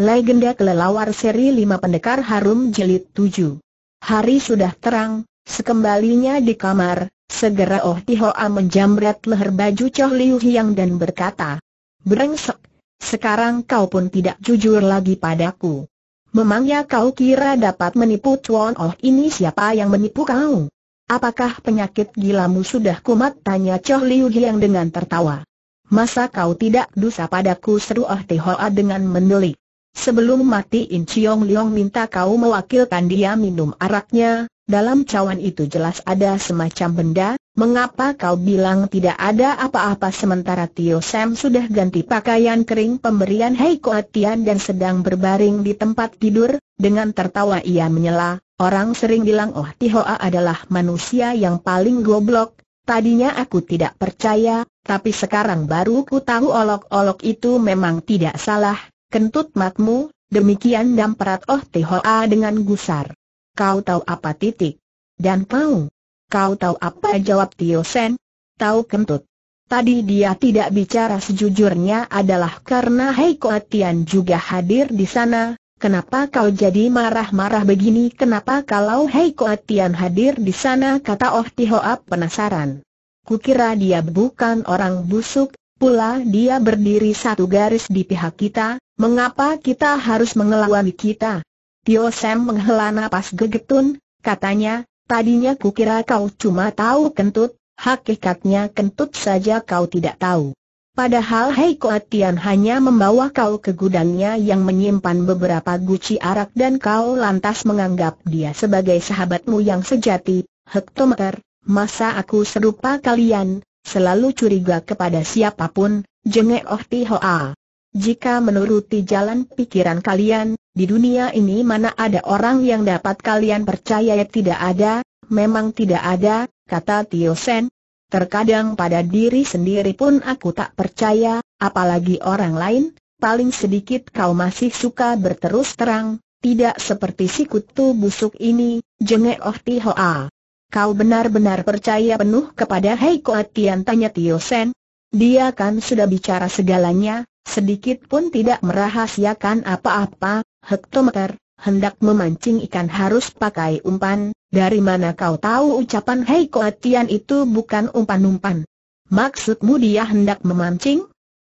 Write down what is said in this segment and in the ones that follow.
Legenda Kelelawar Seri 5 Pendekar Harum jelit 7 Hari sudah terang, sekembalinya di kamar, segera Oh Tihoa menjamret leher baju Choh Liu Hiang dan berkata berengsek, sekarang kau pun tidak jujur lagi padaku Memangnya kau kira dapat menipu Chuan Oh ini siapa yang menipu kau? Apakah penyakit gilamu sudah kumat? Tanya Choh Liu Hiang dengan tertawa Masa kau tidak dusa padaku seru Oh Tihoa dengan mendelik Sebelum mati In Chiong Liong minta kau mewakilkan dia minum araknya, dalam cawan itu jelas ada semacam benda, mengapa kau bilang tidak ada apa-apa sementara Tio Sam sudah ganti pakaian kering pemberian Hei Koatian dan sedang berbaring di tempat tidur, dengan tertawa ia menyela, orang sering bilang Oh Tihoa adalah manusia yang paling goblok, tadinya aku tidak percaya, tapi sekarang baru ku tahu olok-olok itu memang tidak salah, Kentut matmu, demikian damparat Oh Tihoa dengan gusar. Kau tahu apa titik? Dan kau? Kau tahu apa jawab Tio Sen? Tahu kentut. Tadi dia tidak bicara sejujurnya adalah karena Hei Atian juga hadir di sana. Kenapa kau jadi marah-marah begini? Kenapa kalau Hei Atian hadir di sana? Kata Oh Tihoa penasaran. Kukira dia bukan orang busuk, Pula dia berdiri satu garis di pihak kita, mengapa kita harus mengelawani kita? Tio Sam menghela napas gegetun, katanya, tadinya kukira kau cuma tahu kentut, hakikatnya kentut saja kau tidak tahu. Padahal Hei Koatian hanya membawa kau ke gudangnya yang menyimpan beberapa guci arak dan kau lantas menganggap dia sebagai sahabatmu yang sejati, hektometer, masa aku serupa kalian, Selalu curiga kepada siapapun, jengek Oh Ti Hoa. Jika menuruti jalan pikiran kalian, di dunia ini mana ada orang yang dapat kalian percaya tidak ada, memang tidak ada, kata Tio Sen. Terkadang pada diri sendiri pun aku tak percaya, apalagi orang lain, paling sedikit kau masih suka berterus terang, tidak seperti si kutu busuk ini, jengek Oh Ti Hoa. Kau benar-benar percaya penuh kepada Hei Koat tanya Tio Sen? Dia kan sudah bicara segalanya, sedikit pun tidak merahasiakan apa-apa, hektometer, hendak memancing ikan harus pakai umpan, dari mana kau tahu ucapan Hei Koat itu bukan umpan-umpan? Maksudmu dia hendak memancing?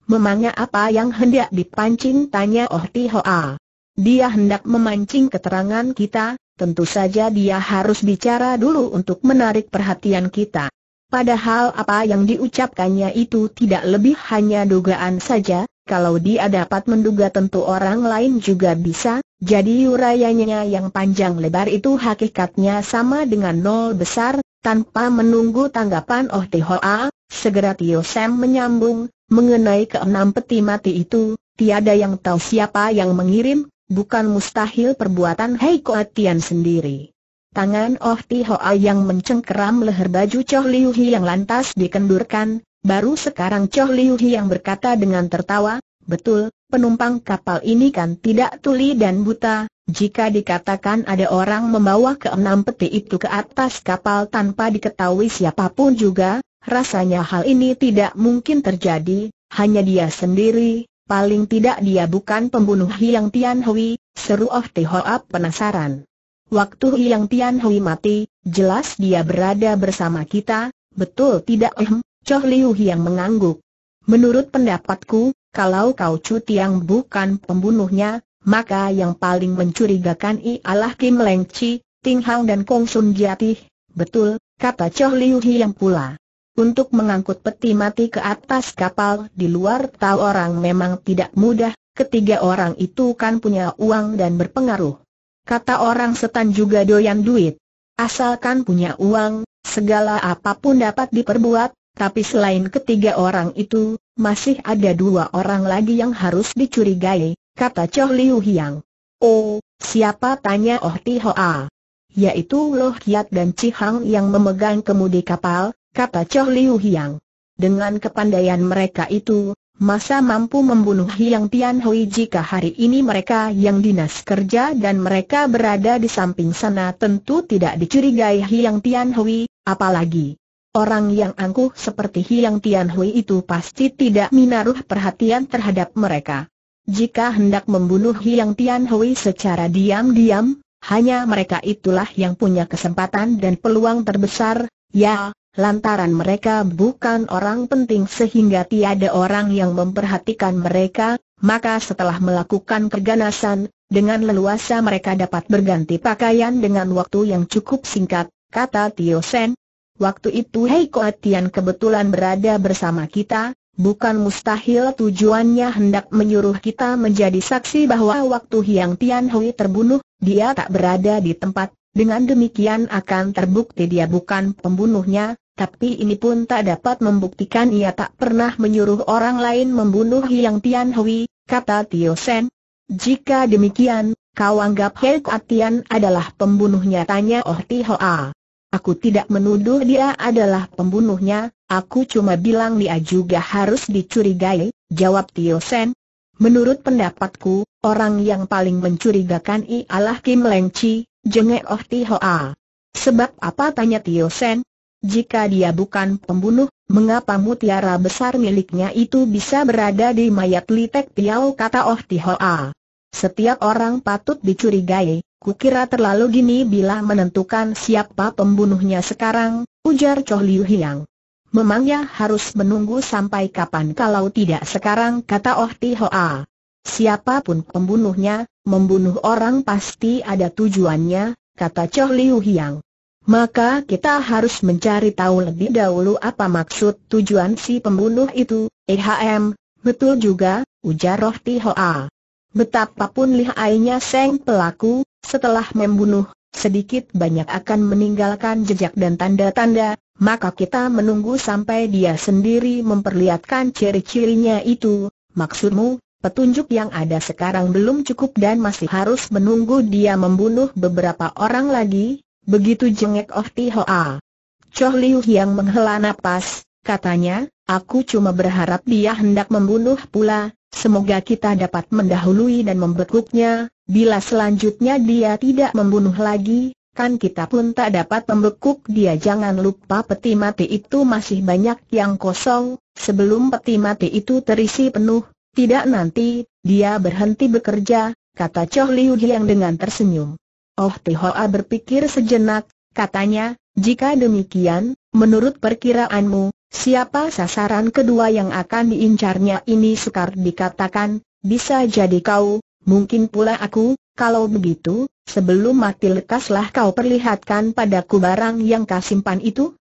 Memangnya apa yang hendak dipancing tanya Oh Ti Hoa. Dia hendak memancing keterangan kita, tentu saja dia harus bicara dulu untuk menarik perhatian kita. Padahal apa yang diucapkannya itu tidak lebih hanya dugaan saja, kalau dia dapat menduga tentu orang lain juga bisa, jadi urayanya yang panjang lebar itu hakikatnya sama dengan nol besar, tanpa menunggu tanggapan Oh Tihoa, segera Tio Sam menyambung, mengenai keenam peti mati itu, tiada yang tahu siapa yang mengirim, bukan mustahil perbuatan Hei Koatian sendiri. Tangan Oh Ti Hoa yang mencengkeram leher baju Choh Liu yang lantas dikendurkan, baru sekarang Choh Liu yang berkata dengan tertawa, betul, penumpang kapal ini kan tidak tuli dan buta, jika dikatakan ada orang membawa ke keenam peti itu ke atas kapal tanpa diketahui siapapun juga, rasanya hal ini tidak mungkin terjadi, hanya dia sendiri, Paling tidak dia bukan pembunuh Hiang Tian Hui, seru Oh Te penasaran. Waktu Hiang Tian Hui mati, jelas dia berada bersama kita, betul tidak ehm, Choh Liu Hiang mengangguk. Menurut pendapatku, kalau kau Chu Tiang bukan pembunuhnya, maka yang paling mencurigakan ialah Kim Leng Chi, Ting Hang dan Kong Sun Jiatih, betul, kata Choh Liu Hiang pula untuk mengangkut peti mati ke atas kapal di luar tahu orang memang tidak mudah, ketiga orang itu kan punya uang dan berpengaruh. Kata orang setan juga doyan duit. Asalkan punya uang, segala apapun dapat diperbuat, tapi selain ketiga orang itu, masih ada dua orang lagi yang harus dicurigai, kata Choh Liu Hiang. Oh, siapa tanya Oh Ti Hoa? Yaitu Loh Kiat dan Cihang yang memegang kemudi kapal, kata Choh Liu Hiang. Dengan kepandaian mereka itu, masa mampu membunuh Hiang Tian Hui jika hari ini mereka yang dinas kerja dan mereka berada di samping sana tentu tidak dicurigai Hiang Tian Hui, apalagi Orang yang angkuh seperti Hiang Tian Hui itu pasti tidak menaruh perhatian terhadap mereka. Jika hendak membunuh Hiang Tian Hui secara diam-diam, hanya mereka itulah yang punya kesempatan dan peluang terbesar, ya, lantaran mereka bukan orang penting sehingga tiada orang yang memperhatikan mereka, maka setelah melakukan keganasan, dengan leluasa mereka dapat berganti pakaian dengan waktu yang cukup singkat, kata Tio Sen. Waktu itu Hei Koatian kebetulan berada bersama kita, bukan mustahil tujuannya hendak menyuruh kita menjadi saksi bahwa waktu Hiang Tian Hui terbunuh, dia tak berada di tempat dengan demikian akan terbukti dia bukan pembunuhnya, tapi ini pun tak dapat membuktikan ia tak pernah menyuruh orang lain membunuh hiang Tian Hui, kata Tio Sen. Jika demikian, kau anggap Hei Kuat adalah pembunuhnya tanya Oh Ti Hoa. Aku tidak menuduh dia adalah pembunuhnya, aku cuma bilang dia juga harus dicurigai, jawab Tio Sen. Menurut pendapatku, orang yang paling mencurigakan ialah Kim Leng Chi, jengek Oh Ti Hoa. Sebab apa tanya Tio Sen, jika dia bukan pembunuh, mengapa mutiara besar miliknya itu bisa berada di mayat Litek Piao kata Oh Tihoa. Setiap orang patut dicurigai, kukira terlalu gini bila menentukan siapa pembunuhnya sekarang, ujar Choh Liu Hiang. Memangnya harus menunggu sampai kapan kalau tidak sekarang kata Oh Tihoa. Siapapun pembunuhnya, membunuh orang pasti ada tujuannya, kata Choh Liu Hiang maka kita harus mencari tahu lebih dahulu apa maksud tujuan si pembunuh itu. Ehm, betul juga, ujar Roh Tihoa. Betapapun lihainya Seng pelaku, setelah membunuh, sedikit banyak akan meninggalkan jejak dan tanda-tanda, maka kita menunggu sampai dia sendiri memperlihatkan ciri-cirinya itu. Maksudmu, petunjuk yang ada sekarang belum cukup dan masih harus menunggu dia membunuh beberapa orang lagi? Begitu jengek Oh Tihoa. Choh Liu yang menghela napas, katanya, aku cuma berharap dia hendak membunuh pula, semoga kita dapat mendahului dan membekuknya, bila selanjutnya dia tidak membunuh lagi, kan kita pun tak dapat membekuk dia jangan lupa peti mati itu masih banyak yang kosong, sebelum peti mati itu terisi penuh, tidak nanti, dia berhenti bekerja, kata Choh Liu yang dengan tersenyum. Oh Tihoa berpikir sejenak, katanya, jika demikian, menurut perkiraanmu, siapa sasaran kedua yang akan diincarnya ini sekar? dikatakan, bisa jadi kau, mungkin pula aku, kalau begitu, sebelum mati lekaslah kau perlihatkan padaku barang yang kau simpan itu.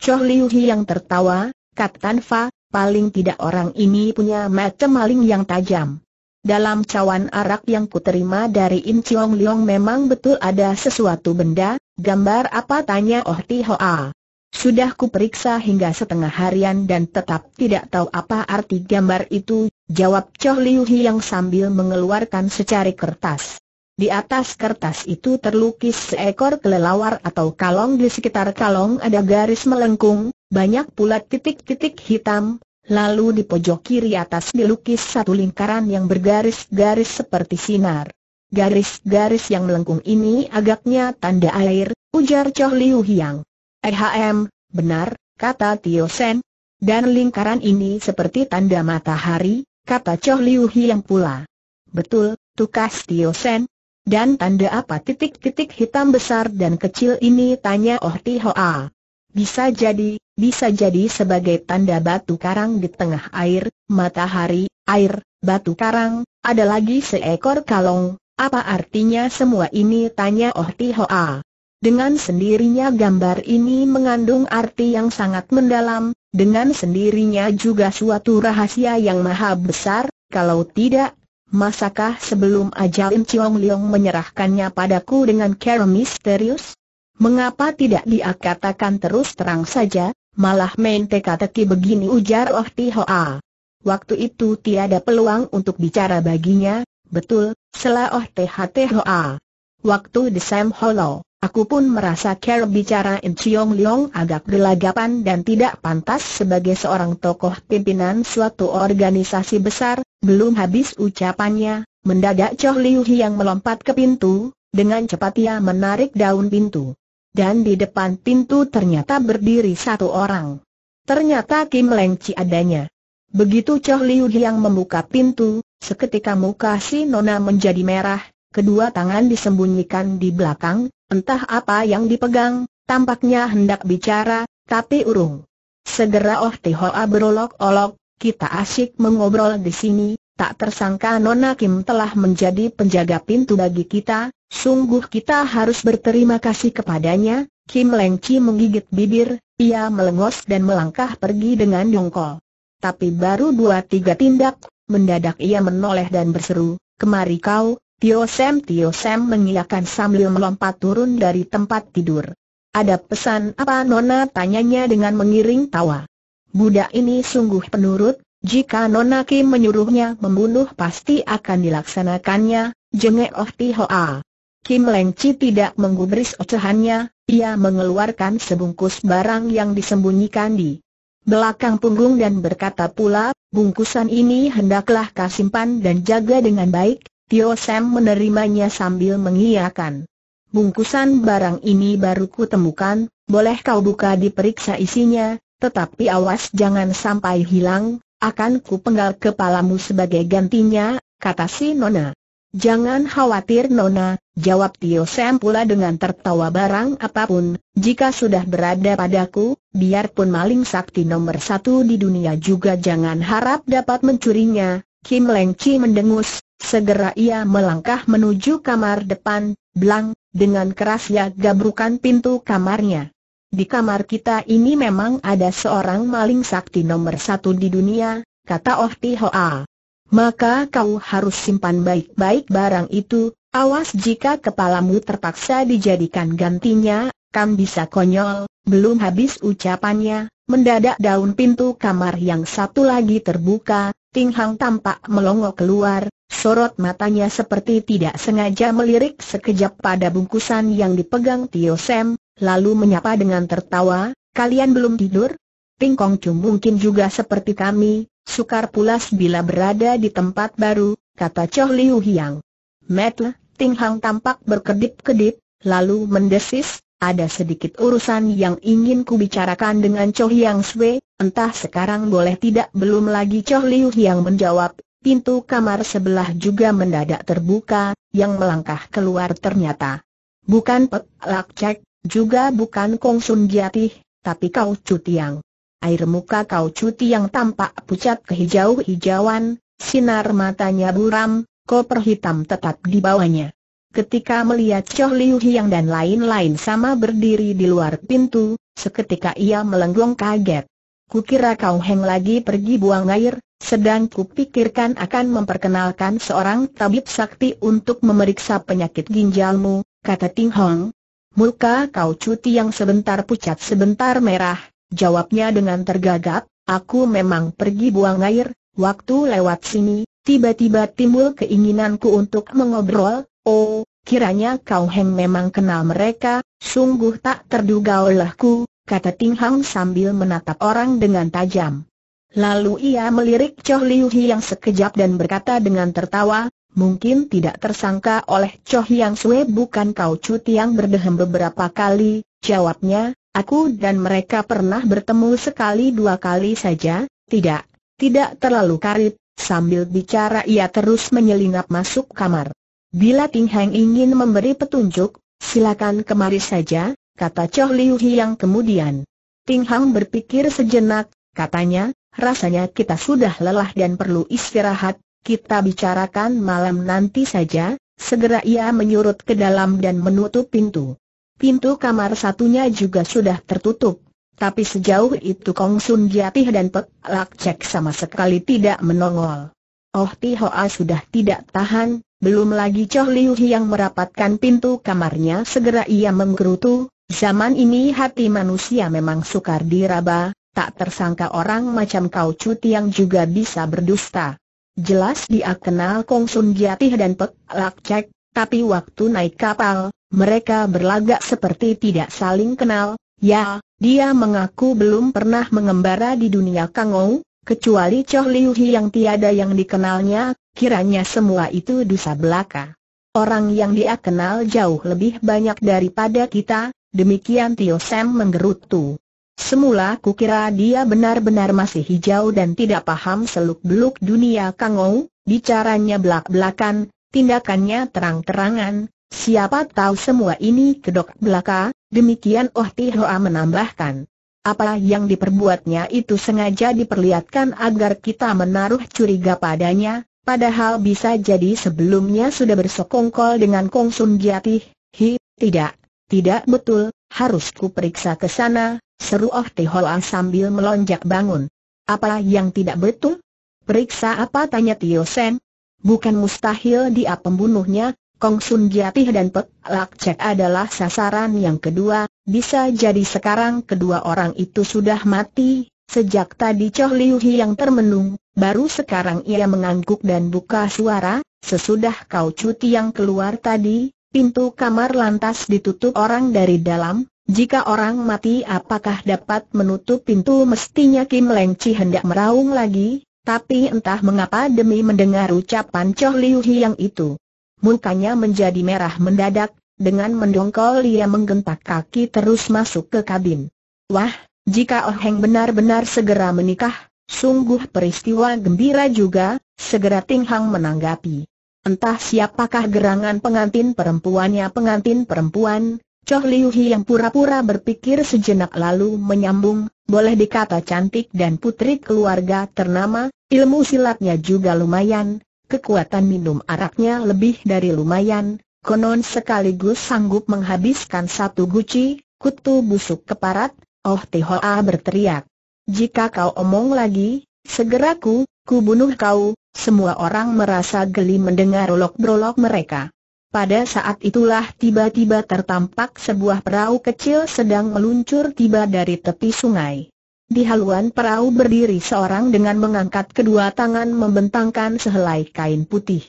Choh Liu Hi yang tertawa, kata Tanfa, paling tidak orang ini punya mata maling yang tajam dalam cawan arak yang kuterima dari Im Chiong Leong memang betul ada sesuatu benda, gambar apa tanya Oh Ti Hoa. Sudah kuperiksa hingga setengah harian dan tetap tidak tahu apa arti gambar itu, jawab Choh Liu yang sambil mengeluarkan secari kertas. Di atas kertas itu terlukis seekor kelelawar atau kalong di sekitar kalong ada garis melengkung, banyak pula titik-titik hitam, Lalu di pojok kiri atas dilukis satu lingkaran yang bergaris-garis seperti sinar. Garis-garis yang melengkung ini agaknya tanda air, ujar Choh Liu Hiang. Ehm, benar, kata Tio Sen. Dan lingkaran ini seperti tanda matahari, kata Choh Liu Hiang pula. Betul, tukas Tio Sen. Dan tanda apa titik-titik hitam besar dan kecil ini tanya Oh Ti Hoa. Bisa jadi, bisa jadi sebagai tanda batu karang di tengah air, matahari, air, batu karang, ada lagi seekor kalong, apa artinya semua ini tanya Oh Tihoa. Dengan sendirinya gambar ini mengandung arti yang sangat mendalam, dengan sendirinya juga suatu rahasia yang maha besar, kalau tidak, masakah sebelum ajalim Chiong Leong menyerahkannya padaku dengan cara misterius? Mengapa tidak dia katakan terus terang saja, malah main teka-teki begini ujar Oh Tihoa. Waktu itu tiada peluang untuk bicara baginya, betul, selah Oh Tihoa. Waktu di Sam Hollow, aku pun merasa care bicara In Chiong Leong agak gelagapan dan tidak pantas sebagai seorang tokoh pimpinan suatu organisasi besar, belum habis ucapannya, mendadak Choh Liu yang melompat ke pintu, dengan cepat ia menarik daun pintu dan di depan pintu ternyata berdiri satu orang. Ternyata Kim Leng Chi adanya. Begitu Choh Liu yang membuka pintu, seketika muka si Nona menjadi merah, kedua tangan disembunyikan di belakang, entah apa yang dipegang, tampaknya hendak bicara, tapi urung. Segera Oh Tihoa berolok-olok, kita asyik mengobrol di sini, Tak tersangka Nona Kim telah menjadi penjaga pintu bagi kita, sungguh kita harus berterima kasih kepadanya. Kim Leng Chi menggigit bibir, ia melengos dan melangkah pergi dengan jongkol. Tapi baru dua tiga tindak, mendadak ia menoleh dan berseru, kemari kau, Tio Sam Tio Sam mengiyakan sambil melompat turun dari tempat tidur. Ada pesan apa Nona tanyanya dengan mengiring tawa. Budak ini sungguh penurut, jika Nonaki menyuruhnya membunuh pasti akan dilaksanakannya, jengek Oh Hoa. Kim Leng Chi tidak menggubris ocehannya, ia mengeluarkan sebungkus barang yang disembunyikan di belakang punggung dan berkata pula, bungkusan ini hendaklah kau simpan dan jaga dengan baik, Tio Sam menerimanya sambil mengiyakan. Bungkusan barang ini baru temukan, boleh kau buka diperiksa isinya, tetapi awas jangan sampai hilang, akan ku penggal kepalamu sebagai gantinya, kata si Nona. Jangan khawatir Nona, jawab Tio Sam pula dengan tertawa barang apapun, jika sudah berada padaku, biarpun maling sakti nomor satu di dunia juga jangan harap dapat mencurinya. Kim Leng Chi mendengus, segera ia melangkah menuju kamar depan, belang, dengan keras ia gabrukan pintu kamarnya. Di kamar kita ini memang ada seorang maling sakti nomor satu di dunia, kata Oh Ti Hoa. Maka kau harus simpan baik-baik barang itu, awas jika kepalamu terpaksa dijadikan gantinya, kan bisa konyol. Belum habis ucapannya, mendadak daun pintu kamar yang satu lagi terbuka, Ting Hang tampak melongo keluar, sorot matanya seperti tidak sengaja melirik sekejap pada bungkusan yang dipegang Tio Sam, lalu menyapa dengan tertawa, kalian belum tidur? Pingkong Chu mungkin juga seperti kami, sukar pulas bila berada di tempat baru, kata Choh Liu Hiang. Metle, Ting Hang tampak berkedip-kedip, lalu mendesis, ada sedikit urusan yang ingin ku bicarakan dengan Choh Hiang Sui, entah sekarang boleh tidak belum lagi Choh Liu Hiang menjawab, pintu kamar sebelah juga mendadak terbuka, yang melangkah keluar ternyata. Bukan Pek Lak Cek, juga bukan Kong Sun Giati, tapi kau cutiang. Air muka kau cutiang tampak pucat kehijau-hijauan, sinar matanya buram, koper hitam tetap di bawahnya. Ketika melihat Choh Liu Hiang dan lain-lain sama berdiri di luar pintu, seketika ia melenggong kaget. Kukira kau heng lagi pergi buang air, sedang kupikirkan akan memperkenalkan seorang tabib sakti untuk memeriksa penyakit ginjalmu, kata Ting Hong, Muka kau cuti yang sebentar pucat sebentar merah, jawabnya dengan tergagap, aku memang pergi buang air, waktu lewat sini, tiba-tiba timbul keinginanku untuk mengobrol, oh, kiranya kau Heng memang kenal mereka, sungguh tak terduga olehku, kata Ting Hang sambil menatap orang dengan tajam. Lalu ia melirik Choh Liu Hi yang sekejap dan berkata dengan tertawa, Mungkin tidak tersangka oleh Cho hiang Sue bukan kau cuti yang berdehem beberapa kali, jawabnya, aku dan mereka pernah bertemu sekali dua kali saja, tidak, tidak terlalu karib, sambil bicara ia terus menyelinap masuk kamar. Bila Ting Heng ingin memberi petunjuk, silakan kemari saja, kata Choh Liu Hiang kemudian. Ting Heng berpikir sejenak, katanya, rasanya kita sudah lelah dan perlu istirahat, kita bicarakan malam nanti saja, segera ia menyurut ke dalam dan menutup pintu. Pintu kamar satunya juga sudah tertutup. Tapi sejauh itu Kong Sun Jatih dan Pek Lak Cek sama sekali tidak menongol. Oh Ti Hoa sudah tidak tahan, belum lagi Choh Liu yang merapatkan pintu kamarnya segera ia menggerutu, zaman ini hati manusia memang sukar diraba, tak tersangka orang macam kau cuti yang juga bisa berdusta. Jelas dia kenal Kong Sun Giatih dan Pek Lak Cek, tapi waktu naik kapal, mereka berlagak seperti tidak saling kenal. Ya, dia mengaku belum pernah mengembara di dunia Kangou, kecuali Choh Liu Hi yang tiada yang dikenalnya, kiranya semua itu dosa belaka. Orang yang dia kenal jauh lebih banyak daripada kita, demikian Tio Sam menggerutu. Semula kukira dia benar-benar masih hijau dan tidak paham seluk-beluk dunia Kangou, bicaranya belak-belakan, tindakannya terang-terangan, siapa tahu semua ini kedok belaka, demikian Oh Tihoa menambahkan. Apa yang diperbuatnya itu sengaja diperlihatkan agar kita menaruh curiga padanya, padahal bisa jadi sebelumnya sudah bersokongkol dengan Kong Sun Giatih, hi, tidak, tidak betul, harus periksa ke sana, Seru Oh Tihoan sambil melonjak bangun. Apa yang tidak betul? Periksa apa tanya Tio Sen. Bukan mustahil dia pembunuhnya, Kong Sun Giatih dan Pek Lak Cek adalah sasaran yang kedua, bisa jadi sekarang kedua orang itu sudah mati, Sejak tadi Choh Liu Hi yang termenung, baru sekarang ia mengangguk dan buka suara, sesudah kau cuti yang keluar tadi, pintu kamar lantas ditutup orang dari dalam, jika orang mati apakah dapat menutup pintu mestinya Kim Leng Chi hendak meraung lagi, tapi entah mengapa demi mendengar ucapan Choh Liu Hiang itu. Mukanya menjadi merah mendadak, dengan mendongkol ia menggentak kaki terus masuk ke kabin. Wah, jika Oh Heng benar-benar segera menikah, sungguh peristiwa gembira juga, segera Ting Hang menanggapi. Entah siapakah gerangan pengantin perempuannya pengantin perempuan, Choh Liu yang pura-pura berpikir sejenak lalu menyambung, boleh dikata cantik dan putri keluarga ternama, ilmu silatnya juga lumayan, kekuatan minum araknya lebih dari lumayan, konon sekaligus sanggup menghabiskan satu guci, kutu busuk keparat, Oh Tihoa berteriak. Jika kau omong lagi, segera ku, bunuh kau, semua orang merasa geli mendengar olok-brolok mereka. Pada saat itulah tiba-tiba tertampak sebuah perahu kecil sedang meluncur tiba dari tepi sungai. Di haluan perahu berdiri seorang dengan mengangkat kedua tangan membentangkan sehelai kain putih.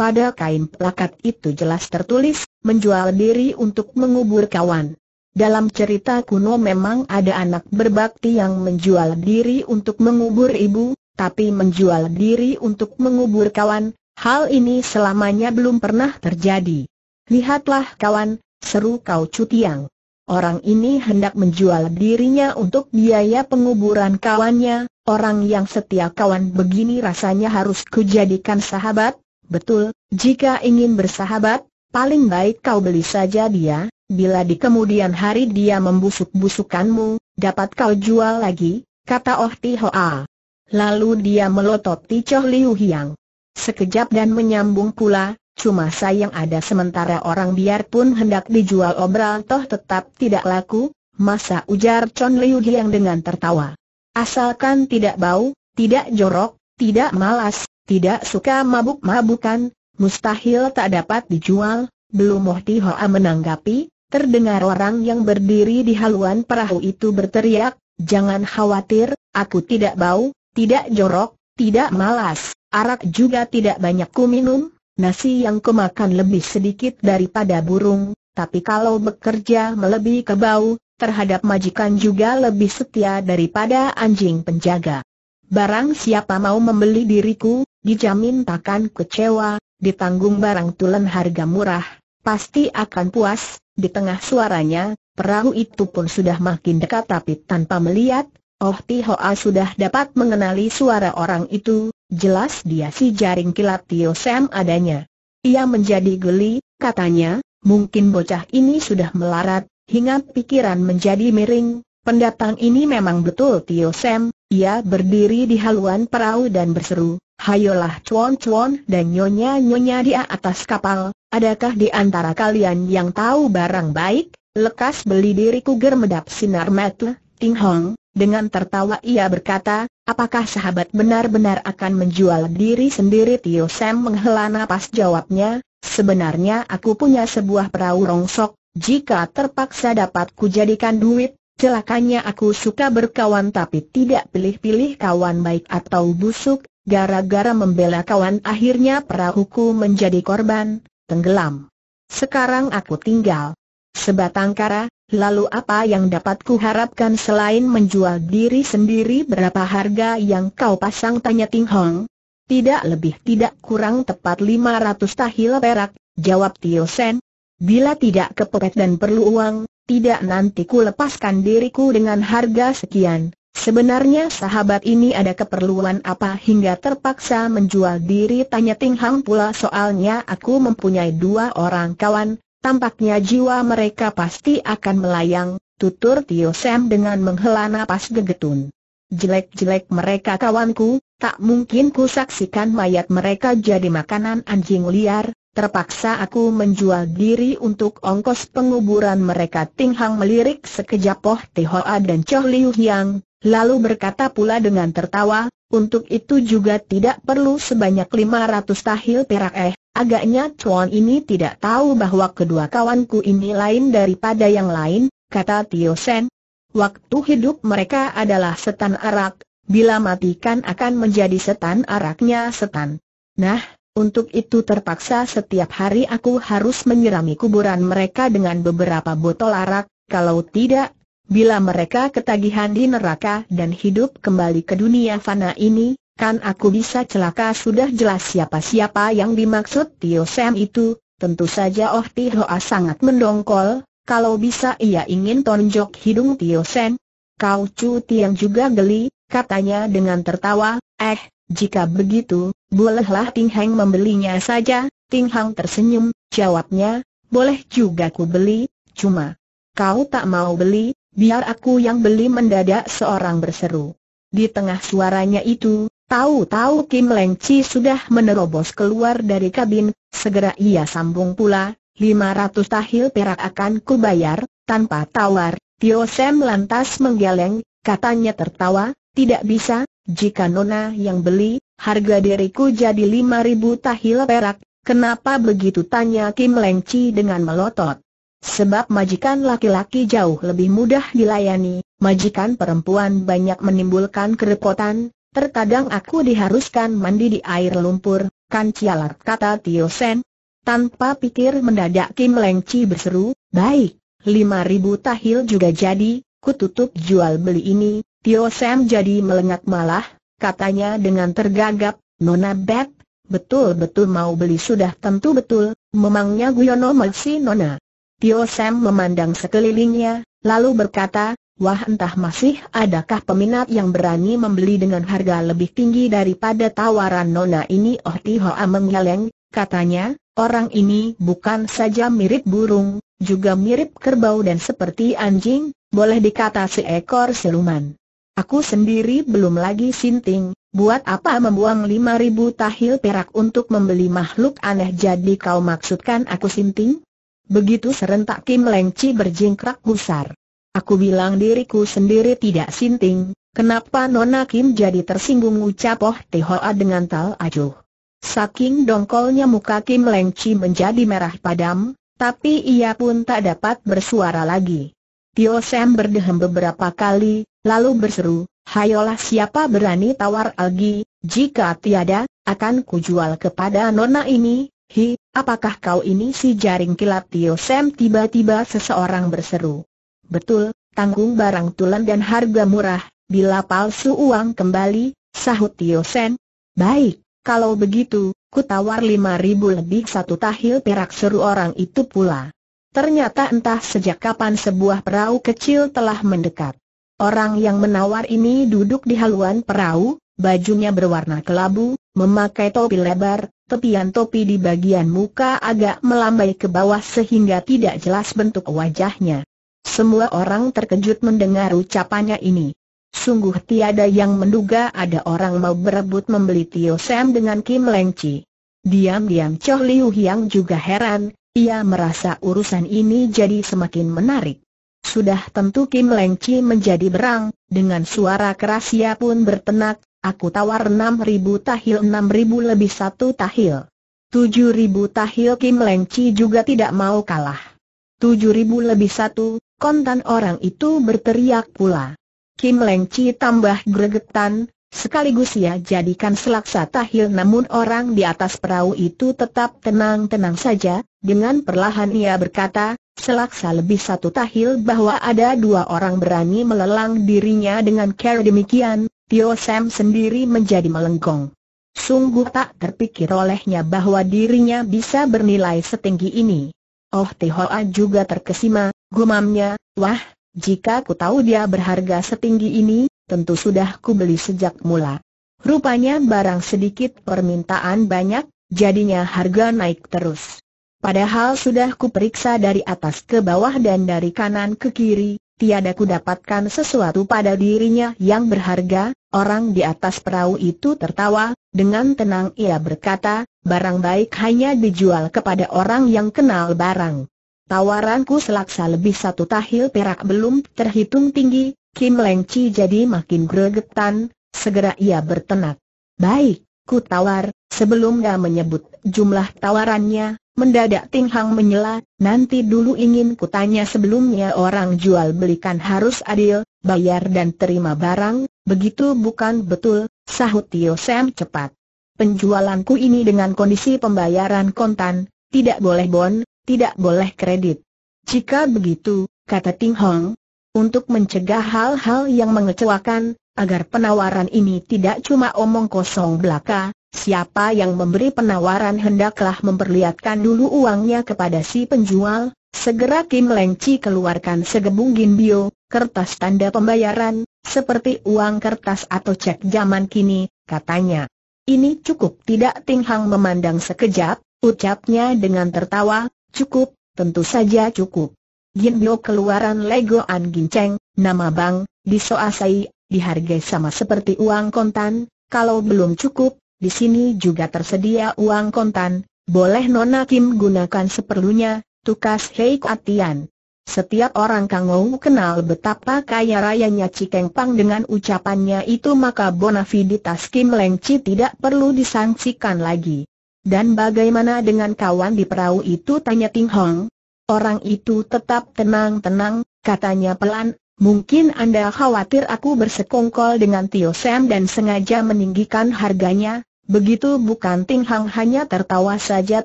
Pada kain plakat itu jelas tertulis, menjual diri untuk mengubur kawan. Dalam cerita kuno memang ada anak berbakti yang menjual diri untuk mengubur ibu, tapi menjual diri untuk mengubur kawan, Hal ini selamanya belum pernah terjadi. Lihatlah kawan, seru kau Cutiang. Orang ini hendak menjual dirinya untuk biaya penguburan kawannya, orang yang setia kawan begini rasanya harus kujadikan sahabat, betul, jika ingin bersahabat, paling baik kau beli saja dia, bila di kemudian hari dia membusuk-busukanmu, dapat kau jual lagi, kata Oh Ti Hoa. Lalu dia melototi Choh Liu Hiang sekejap dan menyambung pula, Cuma sayang ada sementara orang biarpun hendak dijual obral toh tetap tidak laku, masa ujar Chon Liu yang dengan tertawa. Asalkan tidak bau, tidak jorok, tidak malas, tidak suka mabuk-mabukan, mustahil tak dapat dijual, belum Moh Hoa menanggapi, terdengar orang yang berdiri di haluan perahu itu berteriak, jangan khawatir, aku tidak bau, tidak jorok, tidak malas, arak juga tidak banyak ku minum, nasi yang ku makan lebih sedikit daripada burung, tapi kalau bekerja melebihi kebau, terhadap majikan juga lebih setia daripada anjing penjaga. Barang siapa mau membeli diriku, dijamin takkan kecewa, ditanggung barang tulen harga murah, pasti akan puas, di tengah suaranya, perahu itu pun sudah makin dekat tapi tanpa melihat, Oh Hoa sudah dapat mengenali suara orang itu, jelas dia si jaring kilat Tio Sam adanya. Ia menjadi geli, katanya, mungkin bocah ini sudah melarat, hingga pikiran menjadi miring. Pendatang ini memang betul Tio Sam, ia berdiri di haluan perahu dan berseru, Hayolah cuan-cuan dan nyonya-nyonya di atas kapal, adakah di antara kalian yang tahu barang baik? Lekas beli diriku germedap sinar mata, Ting Hong, dengan tertawa ia berkata, apakah sahabat benar-benar akan menjual diri sendiri Tio Sam menghela napas jawabnya, sebenarnya aku punya sebuah perahu rongsok, jika terpaksa dapat kujadikan duit, celakanya aku suka berkawan tapi tidak pilih-pilih kawan baik atau busuk, gara-gara membela kawan akhirnya perahuku menjadi korban, tenggelam. Sekarang aku tinggal, Sebatang kara, lalu apa yang dapat kuharapkan selain menjual diri sendiri berapa harga yang kau pasang tanya Ting Hong? Tidak lebih tidak kurang tepat 500 tahil perak, jawab Tio Sen. Bila tidak kepepet dan perlu uang, tidak nanti ku lepaskan diriku dengan harga sekian. Sebenarnya sahabat ini ada keperluan apa hingga terpaksa menjual diri tanya Ting Hang pula soalnya aku mempunyai dua orang kawan, Tampaknya jiwa mereka pasti akan melayang, tutur Tio Sam dengan menghela napas gegetun. Jelek-jelek mereka kawanku, tak mungkin ku saksikan mayat mereka jadi makanan anjing liar, terpaksa aku menjual diri untuk ongkos penguburan mereka Ting Hang melirik sekejap Poh Tihoa dan Choh Liu Yang, lalu berkata pula dengan tertawa, untuk itu juga tidak perlu sebanyak 500 tahil perak eh, Agaknya Chuan ini tidak tahu bahwa kedua kawanku ini lain daripada yang lain, kata Tio Sen. Waktu hidup mereka adalah setan arak, bila matikan akan menjadi setan araknya setan. Nah, untuk itu terpaksa setiap hari aku harus menyirami kuburan mereka dengan beberapa botol arak, kalau tidak, bila mereka ketagihan di neraka dan hidup kembali ke dunia fana ini, Kan aku bisa celaka sudah jelas siapa-siapa yang dimaksud Tio Sam itu, tentu saja Oh Tihoa sangat mendongkol, kalau bisa ia ingin tonjok hidung Tio Sam. Kau Chu Tiang juga geli, katanya dengan tertawa, eh, jika begitu, bolehlah Ting Heng membelinya saja, Ting Hang tersenyum, jawabnya, boleh juga ku beli, cuma, kau tak mau beli, biar aku yang beli mendadak seorang berseru. Di tengah suaranya itu, Tahu-tahu Kim Leng Chi sudah menerobos keluar dari kabin, segera ia sambung pula, 500 tahil perak akan kubayar, tanpa tawar, Tio Sam lantas menggeleng, katanya tertawa, tidak bisa, jika Nona yang beli, harga diriku jadi 5000 tahil perak, kenapa begitu tanya Kim Leng Chi dengan melotot. Sebab majikan laki-laki jauh lebih mudah dilayani, majikan perempuan banyak menimbulkan kerepotan, Terkadang aku diharuskan mandi di air lumpur, kan cialat kata Tio Sen. Tanpa pikir mendadak Kim Leng Chi berseru, baik, lima ribu tahil juga jadi, kututup jual beli ini, Tio Sen jadi melengat malah, katanya dengan tergagap, Nona Bet, betul-betul mau beli sudah tentu betul, memangnya Guyono mersi Nona. Tio Sam memandang sekelilingnya, lalu berkata, Wah entah masih adakah peminat yang berani membeli dengan harga lebih tinggi daripada tawaran nona ini Oh Tihoa menggeleng, katanya, orang ini bukan saja mirip burung, juga mirip kerbau dan seperti anjing, boleh dikata seekor siluman. Aku sendiri belum lagi sinting, buat apa membuang 5000 tahil perak untuk membeli makhluk aneh jadi kau maksudkan aku sinting? Begitu serentak Kim Lengci berjingkrak gusar. Aku bilang diriku sendiri tidak sinting, kenapa Nona Kim jadi tersinggung ucap Oh Tihoa dengan tal acuh. Saking dongkolnya muka Kim Leng menjadi merah padam, tapi ia pun tak dapat bersuara lagi. Tio Sam berdehem beberapa kali, lalu berseru, Hayolah siapa berani tawar algi? jika tiada, akan kujual kepada Nona ini, hi, apakah kau ini si jaring kilat Tio Sam tiba-tiba seseorang berseru. Betul, tanggung barang tulen dan harga murah, bila palsu uang kembali, sahut Tio Sen. Baik, kalau begitu, ku tawar lima ribu lebih satu tahil perak seru orang itu pula. Ternyata entah sejak kapan sebuah perahu kecil telah mendekat. Orang yang menawar ini duduk di haluan perahu, bajunya berwarna kelabu, memakai topi lebar, tepian topi di bagian muka agak melambai ke bawah sehingga tidak jelas bentuk wajahnya. Semua orang terkejut mendengar ucapannya ini. Sungguh tiada yang menduga ada orang mau berebut membeli Tio Sam dengan Kim Leng Chi. Diam-diam Choh Liu Hiang juga heran, ia merasa urusan ini jadi semakin menarik. Sudah tentu Kim Leng Chi menjadi berang, dengan suara keras ia pun bertenak, aku tawar 6.000 tahil 6.000 lebih satu tahil. 7.000 tahil Kim Leng Chi juga tidak mau kalah. 7.000 lebih satu, kontan orang itu berteriak pula. Kim Leng Chi tambah gregetan, sekaligus ia jadikan selaksa tahil namun orang di atas perahu itu tetap tenang-tenang saja, dengan perlahan ia berkata, selaksa lebih satu tahil bahwa ada dua orang berani melelang dirinya dengan care demikian, Tio Sam sendiri menjadi melengkong. Sungguh tak terpikir olehnya bahwa dirinya bisa bernilai setinggi ini. Oh Tihoa juga terkesima, Gumamnya, wah, jika ku tahu dia berharga setinggi ini, tentu sudah ku beli sejak mula. Rupanya barang sedikit permintaan banyak, jadinya harga naik terus. Padahal sudah ku periksa dari atas ke bawah dan dari kanan ke kiri, tiada ku dapatkan sesuatu pada dirinya yang berharga, orang di atas perahu itu tertawa, dengan tenang ia berkata, barang baik hanya dijual kepada orang yang kenal barang. Tawaranku selaksa lebih satu tahil perak belum terhitung tinggi, Kim Leng jadi makin gregetan, segera ia bertenak. Baik, ku tawar, sebelum dia menyebut jumlah tawarannya, mendadak Ting Hang menyela, nanti dulu ingin kutanya sebelumnya orang jual belikan harus adil, bayar dan terima barang, begitu bukan betul, sahut Tio Sam cepat. Penjualanku ini dengan kondisi pembayaran kontan, tidak boleh bon, tidak boleh kredit. Jika begitu, kata Ting Hong, untuk mencegah hal-hal yang mengecewakan, agar penawaran ini tidak cuma omong kosong belaka, siapa yang memberi penawaran hendaklah memperlihatkan dulu uangnya kepada si penjual, segera Kim Leng Chi keluarkan segebung ginbio, kertas tanda pembayaran, seperti uang kertas atau cek zaman kini, katanya. Ini cukup tidak Ting Hong memandang sekejap, ucapnya dengan tertawa, Cukup, tentu saja cukup. Bio keluaran Lego gin ginceng, nama bank, disoasai, dihargai sama seperti uang kontan, kalau belum cukup, di sini juga tersedia uang kontan, boleh Nona Kim gunakan seperlunya, tukas Hei Atian. Setiap orang Kangou kenal betapa kaya rayanya Cikeng Pang dengan ucapannya itu maka bonafiditas Kim Leng Chi tidak perlu disangsikan lagi. Dan bagaimana dengan kawan di perahu itu tanya Ting Hong? Orang itu tetap tenang-tenang, katanya pelan, mungkin Anda khawatir aku bersekongkol dengan Tio Sam dan sengaja meninggikan harganya, begitu bukan Ting Hong hanya tertawa saja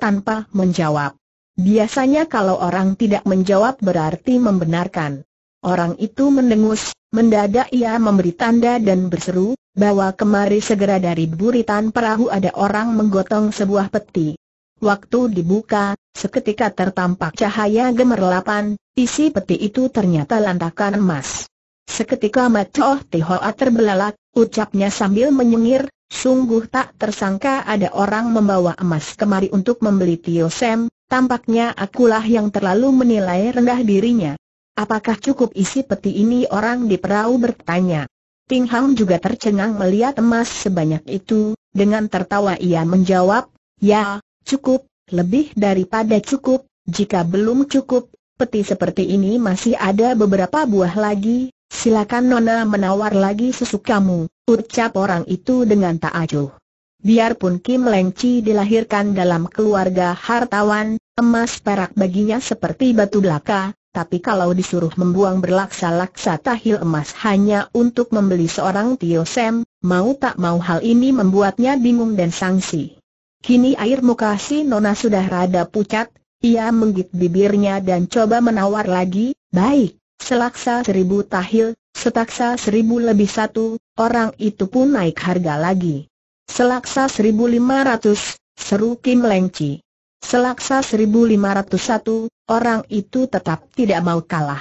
tanpa menjawab. Biasanya kalau orang tidak menjawab berarti membenarkan. Orang itu mendengus, Mendadak ia memberi tanda dan berseru, bawa kemari segera dari buritan perahu ada orang menggotong sebuah peti. Waktu dibuka, seketika tertampak cahaya gemerlapan, isi peti itu ternyata lantakan emas. Seketika Macoh Tihoa terbelalak, ucapnya sambil menyengir, sungguh tak tersangka ada orang membawa emas kemari untuk membeli Tio Sam, tampaknya akulah yang terlalu menilai rendah dirinya. Apakah cukup isi peti ini orang di perahu bertanya. Ting Hang juga tercengang melihat emas sebanyak itu, dengan tertawa ia menjawab, ya, cukup, lebih daripada cukup, jika belum cukup, peti seperti ini masih ada beberapa buah lagi, silakan Nona menawar lagi sesukamu, ucap orang itu dengan tak acuh. Biarpun Kim Leng Chi dilahirkan dalam keluarga hartawan, emas perak baginya seperti batu belaka, tapi kalau disuruh membuang berlaksa-laksa tahil emas hanya untuk membeli seorang Tio Sam, mau tak mau hal ini membuatnya bingung dan sangsi. Kini air muka si Nona sudah rada pucat, ia menggigit bibirnya dan coba menawar lagi, baik, selaksa seribu tahil, setaksa seribu lebih satu, orang itu pun naik harga lagi. Selaksa seribu lima ratus, seru Kim Lengci. Selaksa 1501, orang itu tetap tidak mau kalah.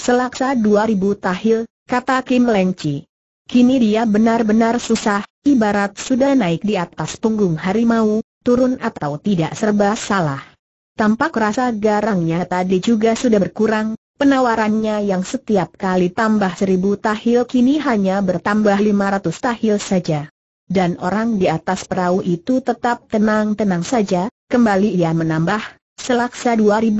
Selaksa 2000 tahil, kata Kim Lengci. Kini dia benar-benar susah, ibarat sudah naik di atas punggung harimau, turun atau tidak serba salah. Tampak rasa garangnya tadi juga sudah berkurang, penawarannya yang setiap kali tambah seribu tahil kini hanya bertambah 500 tahil saja. Dan orang di atas perahu itu tetap tenang-tenang saja, Kembali ia menambah, selaksa 2001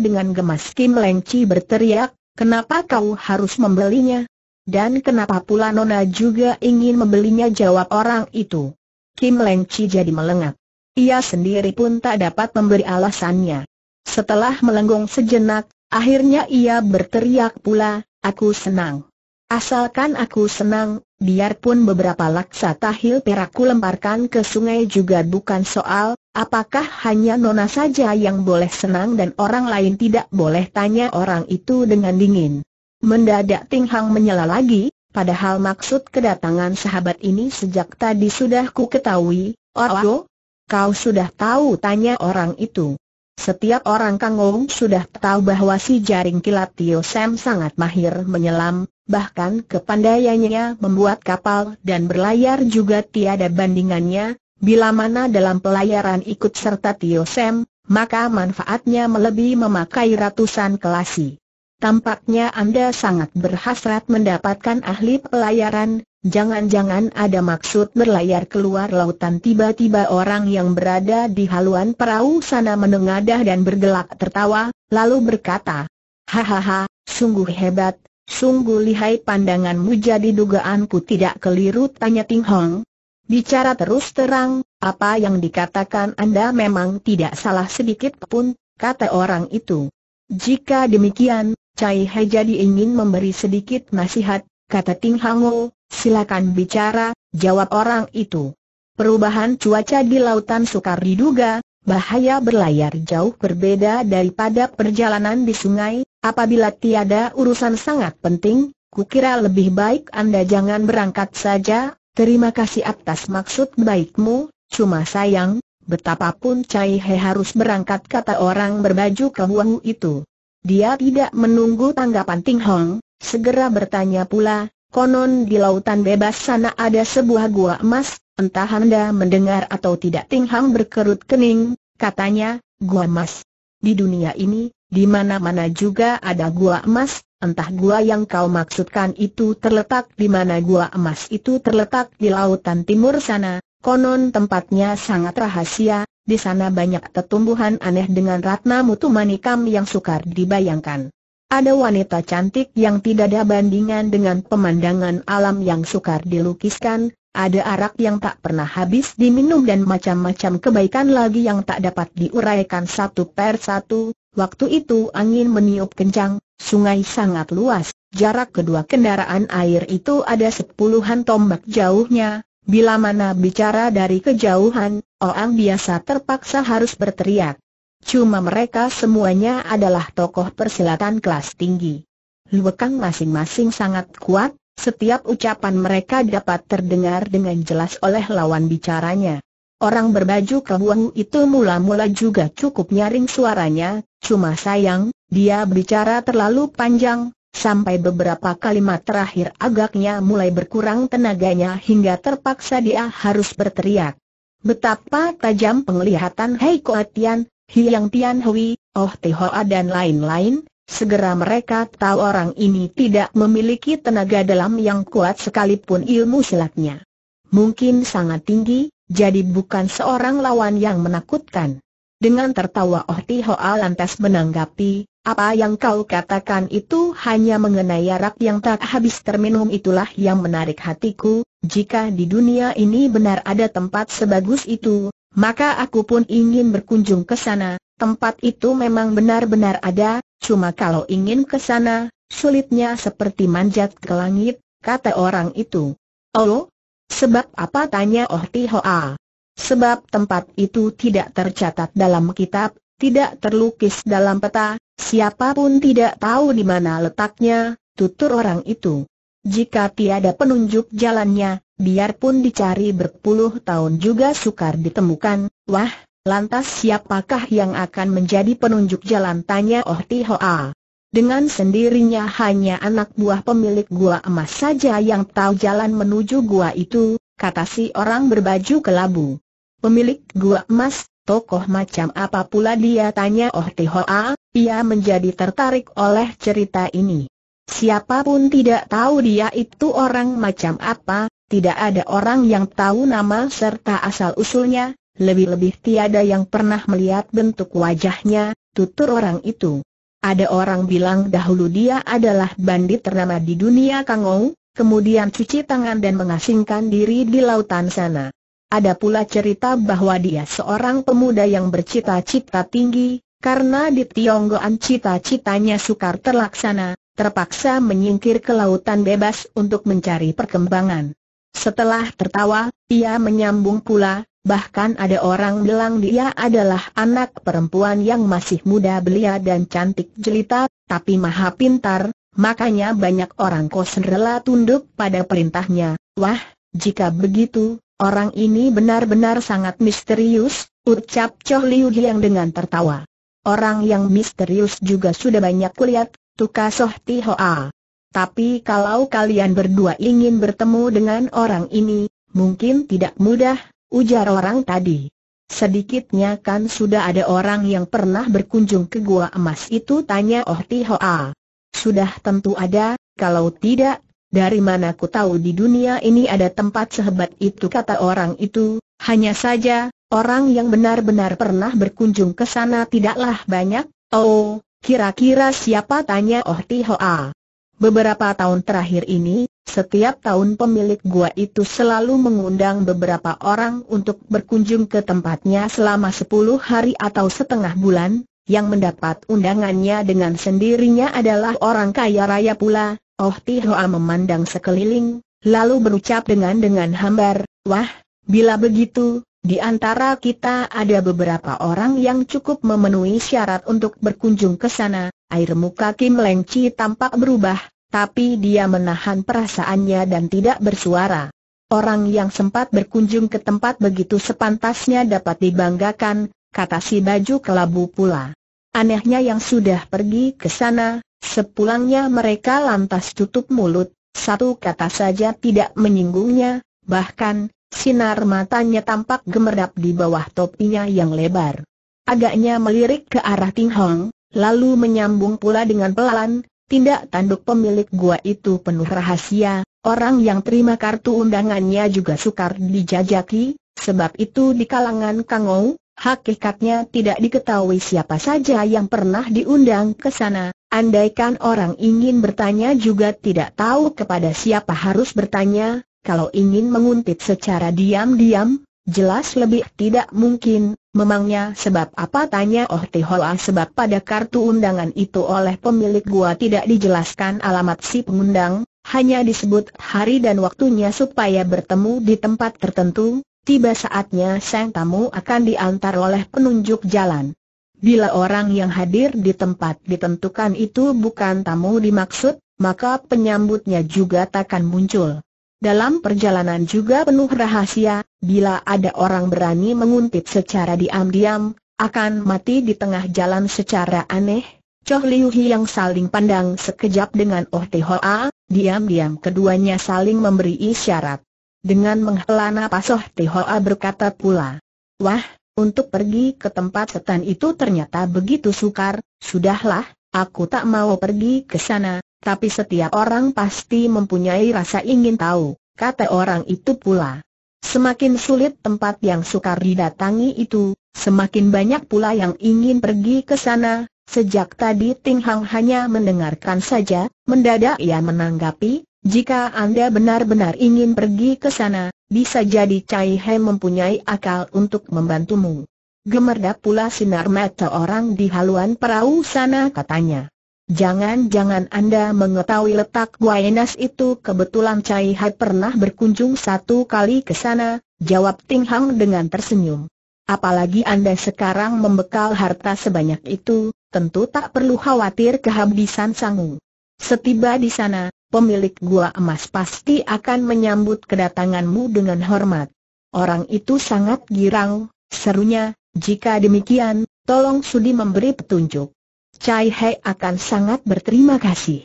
dengan gemas Kim Leng berteriak, kenapa kau harus membelinya? Dan kenapa pula Nona juga ingin membelinya jawab orang itu? Kim Leng jadi melengak. Ia sendiri pun tak dapat memberi alasannya. Setelah melenggong sejenak, akhirnya ia berteriak pula, aku senang. Asalkan aku senang, biarpun beberapa laksa tahil perakku lemparkan ke sungai juga bukan soal, apakah hanya Nona saja yang boleh senang dan orang lain tidak boleh tanya orang itu dengan dingin. Mendadak Ting Hang menyela lagi, padahal maksud kedatangan sahabat ini sejak tadi sudah ku ketahui, oh, oh, oh kau sudah tahu tanya orang itu. Setiap orang Kangong sudah tahu bahwa si jaring kilat Tio Sam sangat mahir menyelam, bahkan kepandaiannya membuat kapal dan berlayar juga tiada bandingannya, bila mana dalam pelayaran ikut serta Tio Sam, maka manfaatnya melebihi memakai ratusan kelasi. Tampaknya Anda sangat berhasrat mendapatkan ahli pelayaran, jangan-jangan ada maksud berlayar keluar lautan tiba-tiba orang yang berada di haluan perahu sana menengadah dan bergelak tertawa, lalu berkata, Hahaha, sungguh hebat, Sungguh lihai pandanganmu jadi dugaanku tidak keliru tanya Ting Hong. Bicara terus terang, apa yang dikatakan Anda memang tidak salah sedikit pun, kata orang itu. Jika demikian, Cai He jadi ingin memberi sedikit nasihat, kata Ting Hango, oh, silakan bicara, jawab orang itu. Perubahan cuaca di lautan sukar diduga, bahaya berlayar jauh berbeda daripada perjalanan di sungai, Apabila tiada urusan sangat penting, kukira lebih baik Anda jangan berangkat saja, terima kasih atas maksud baikmu, cuma sayang, betapapun Cai He harus berangkat kata orang berbaju kehuang itu. Dia tidak menunggu tanggapan Ting Hong, segera bertanya pula, konon di lautan bebas sana ada sebuah gua emas, entah Anda mendengar atau tidak Ting Hong berkerut kening, katanya, gua emas. Di dunia ini, di mana-mana juga ada gua emas, entah gua yang kau maksudkan itu terletak di mana gua emas itu terletak di lautan timur sana, konon tempatnya sangat rahasia, di sana banyak tetumbuhan aneh dengan ratna mutu manikam yang sukar dibayangkan. Ada wanita cantik yang tidak ada bandingan dengan pemandangan alam yang sukar dilukiskan, ada arak yang tak pernah habis diminum dan macam-macam kebaikan lagi yang tak dapat diuraikan satu per satu, Waktu itu angin meniup kencang, sungai sangat luas, jarak kedua kendaraan air itu ada sepuluhan tombak jauhnya, bila mana bicara dari kejauhan, orang biasa terpaksa harus berteriak. Cuma mereka semuanya adalah tokoh persilatan kelas tinggi. Luekang masing-masing sangat kuat, setiap ucapan mereka dapat terdengar dengan jelas oleh lawan bicaranya. Orang berbaju kebuang itu mula-mula juga cukup nyaring suaranya, cuma sayang, dia bicara terlalu panjang, sampai beberapa kalimat terakhir agaknya mulai berkurang tenaganya hingga terpaksa dia harus berteriak. Betapa tajam penglihatan Hei Koatian, Hiang Tian Hui, Oh Tihoa dan lain-lain, Segera mereka tahu orang ini tidak memiliki tenaga dalam yang kuat sekalipun ilmu silatnya. Mungkin sangat tinggi, jadi bukan seorang lawan yang menakutkan. Dengan tertawa Oh Ti Hoa lantas menanggapi, apa yang kau katakan itu hanya mengenai arak yang tak habis terminum itulah yang menarik hatiku, jika di dunia ini benar ada tempat sebagus itu, maka aku pun ingin berkunjung ke sana, tempat itu memang benar-benar ada, cuma kalau ingin ke sana, sulitnya seperti manjat ke langit, kata orang itu. Oh, Sebab apa tanya Oh Tihoa? Sebab tempat itu tidak tercatat dalam kitab, tidak terlukis dalam peta, siapapun tidak tahu di mana letaknya, tutur orang itu. Jika tiada penunjuk jalannya, biarpun dicari berpuluh tahun juga sukar ditemukan, wah, lantas siapakah yang akan menjadi penunjuk jalan tanya Oh Tihoa? Dengan sendirinya hanya anak buah pemilik gua emas saja yang tahu jalan menuju gua itu, kata si orang berbaju kelabu. Pemilik gua emas, tokoh macam apa pula dia tanya Oh Tihoa, ia menjadi tertarik oleh cerita ini. Siapapun tidak tahu dia itu orang macam apa, tidak ada orang yang tahu nama serta asal-usulnya, lebih-lebih tiada yang pernah melihat bentuk wajahnya, tutur orang itu. Ada orang bilang dahulu dia adalah bandit ternama di dunia Kangou, kemudian cuci tangan dan mengasingkan diri di lautan sana. Ada pula cerita bahwa dia seorang pemuda yang bercita-cita tinggi, karena di Tionggoan cita-citanya sukar terlaksana, terpaksa menyingkir ke lautan bebas untuk mencari perkembangan. Setelah tertawa, ia menyambung pula, Bahkan ada orang bilang dia adalah anak perempuan yang masih muda belia dan cantik jelita, tapi maha pintar, makanya banyak orang kos rela tunduk pada perintahnya. Wah, jika begitu, orang ini benar-benar sangat misterius, ucap Choh Liu Hiang dengan tertawa. Orang yang misterius juga sudah banyak kulihat, Tuka Soh Tihoa. Tapi kalau kalian berdua ingin bertemu dengan orang ini, mungkin tidak mudah, ujar orang tadi. Sedikitnya kan sudah ada orang yang pernah berkunjung ke gua emas itu tanya Oh Tihoa. Sudah tentu ada, kalau tidak, dari mana ku tahu di dunia ini ada tempat sehebat itu kata orang itu, hanya saja, orang yang benar-benar pernah berkunjung ke sana tidaklah banyak, oh, kira-kira siapa tanya Oh Tihoa. Beberapa tahun terakhir ini, setiap tahun pemilik gua itu selalu mengundang beberapa orang untuk berkunjung ke tempatnya selama sepuluh hari atau setengah bulan, yang mendapat undangannya dengan sendirinya adalah orang kaya raya pula, Oh Tihoa memandang sekeliling, lalu berucap dengan-dengan hambar, Wah, bila begitu, di antara kita ada beberapa orang yang cukup memenuhi syarat untuk berkunjung ke sana, Air muka Kim Leng Chi tampak berubah, tapi dia menahan perasaannya dan tidak bersuara. Orang yang sempat berkunjung ke tempat begitu sepantasnya dapat dibanggakan, kata si baju kelabu pula. Anehnya yang sudah pergi ke sana, sepulangnya mereka lantas tutup mulut, satu kata saja tidak menyinggungnya, bahkan, sinar matanya tampak gemerdap di bawah topinya yang lebar. Agaknya melirik ke arah Ting Hong, lalu menyambung pula dengan pelan, tindak tanduk pemilik gua itu penuh rahasia, orang yang terima kartu undangannya juga sukar dijajaki, sebab itu di kalangan Kangou, hakikatnya tidak diketahui siapa saja yang pernah diundang ke sana. Andaikan orang ingin bertanya juga tidak tahu kepada siapa harus bertanya, kalau ingin menguntit secara diam-diam, Jelas lebih tidak mungkin, memangnya sebab apa tanya Oh Tihoa sebab pada kartu undangan itu oleh pemilik gua tidak dijelaskan alamat si pengundang, hanya disebut hari dan waktunya supaya bertemu di tempat tertentu, tiba saatnya sang tamu akan diantar oleh penunjuk jalan. Bila orang yang hadir di tempat ditentukan itu bukan tamu dimaksud, maka penyambutnya juga takkan muncul. Dalam perjalanan juga penuh rahasia, bila ada orang berani menguntit secara diam-diam, akan mati di tengah jalan secara aneh. Choh Liu Hi yang saling pandang sekejap dengan Oh Te Hoa, diam-diam keduanya saling memberi isyarat. Dengan menghela napas Oh Te Hoa berkata pula, Wah, untuk pergi ke tempat setan itu ternyata begitu sukar, sudahlah, aku tak mau pergi ke sana, tapi setiap orang pasti mempunyai rasa ingin tahu, kata orang itu pula. Semakin sulit tempat yang sukar didatangi itu, semakin banyak pula yang ingin pergi ke sana. Sejak tadi Ting Hang hanya mendengarkan saja, mendadak ia menanggapi, jika Anda benar-benar ingin pergi ke sana, bisa jadi Cai He mempunyai akal untuk membantumu. Gemerda pula sinar mata orang di haluan perahu sana katanya. Jangan-jangan Anda mengetahui letak Guainas itu kebetulan Cai Hai pernah berkunjung satu kali ke sana, jawab Ting Hang dengan tersenyum. Apalagi Anda sekarang membekal harta sebanyak itu, tentu tak perlu khawatir kehabisan sangu. Setiba di sana, pemilik gua emas pasti akan menyambut kedatanganmu dengan hormat. Orang itu sangat girang, serunya, jika demikian, tolong sudi memberi petunjuk. Chai Hei akan sangat berterima kasih.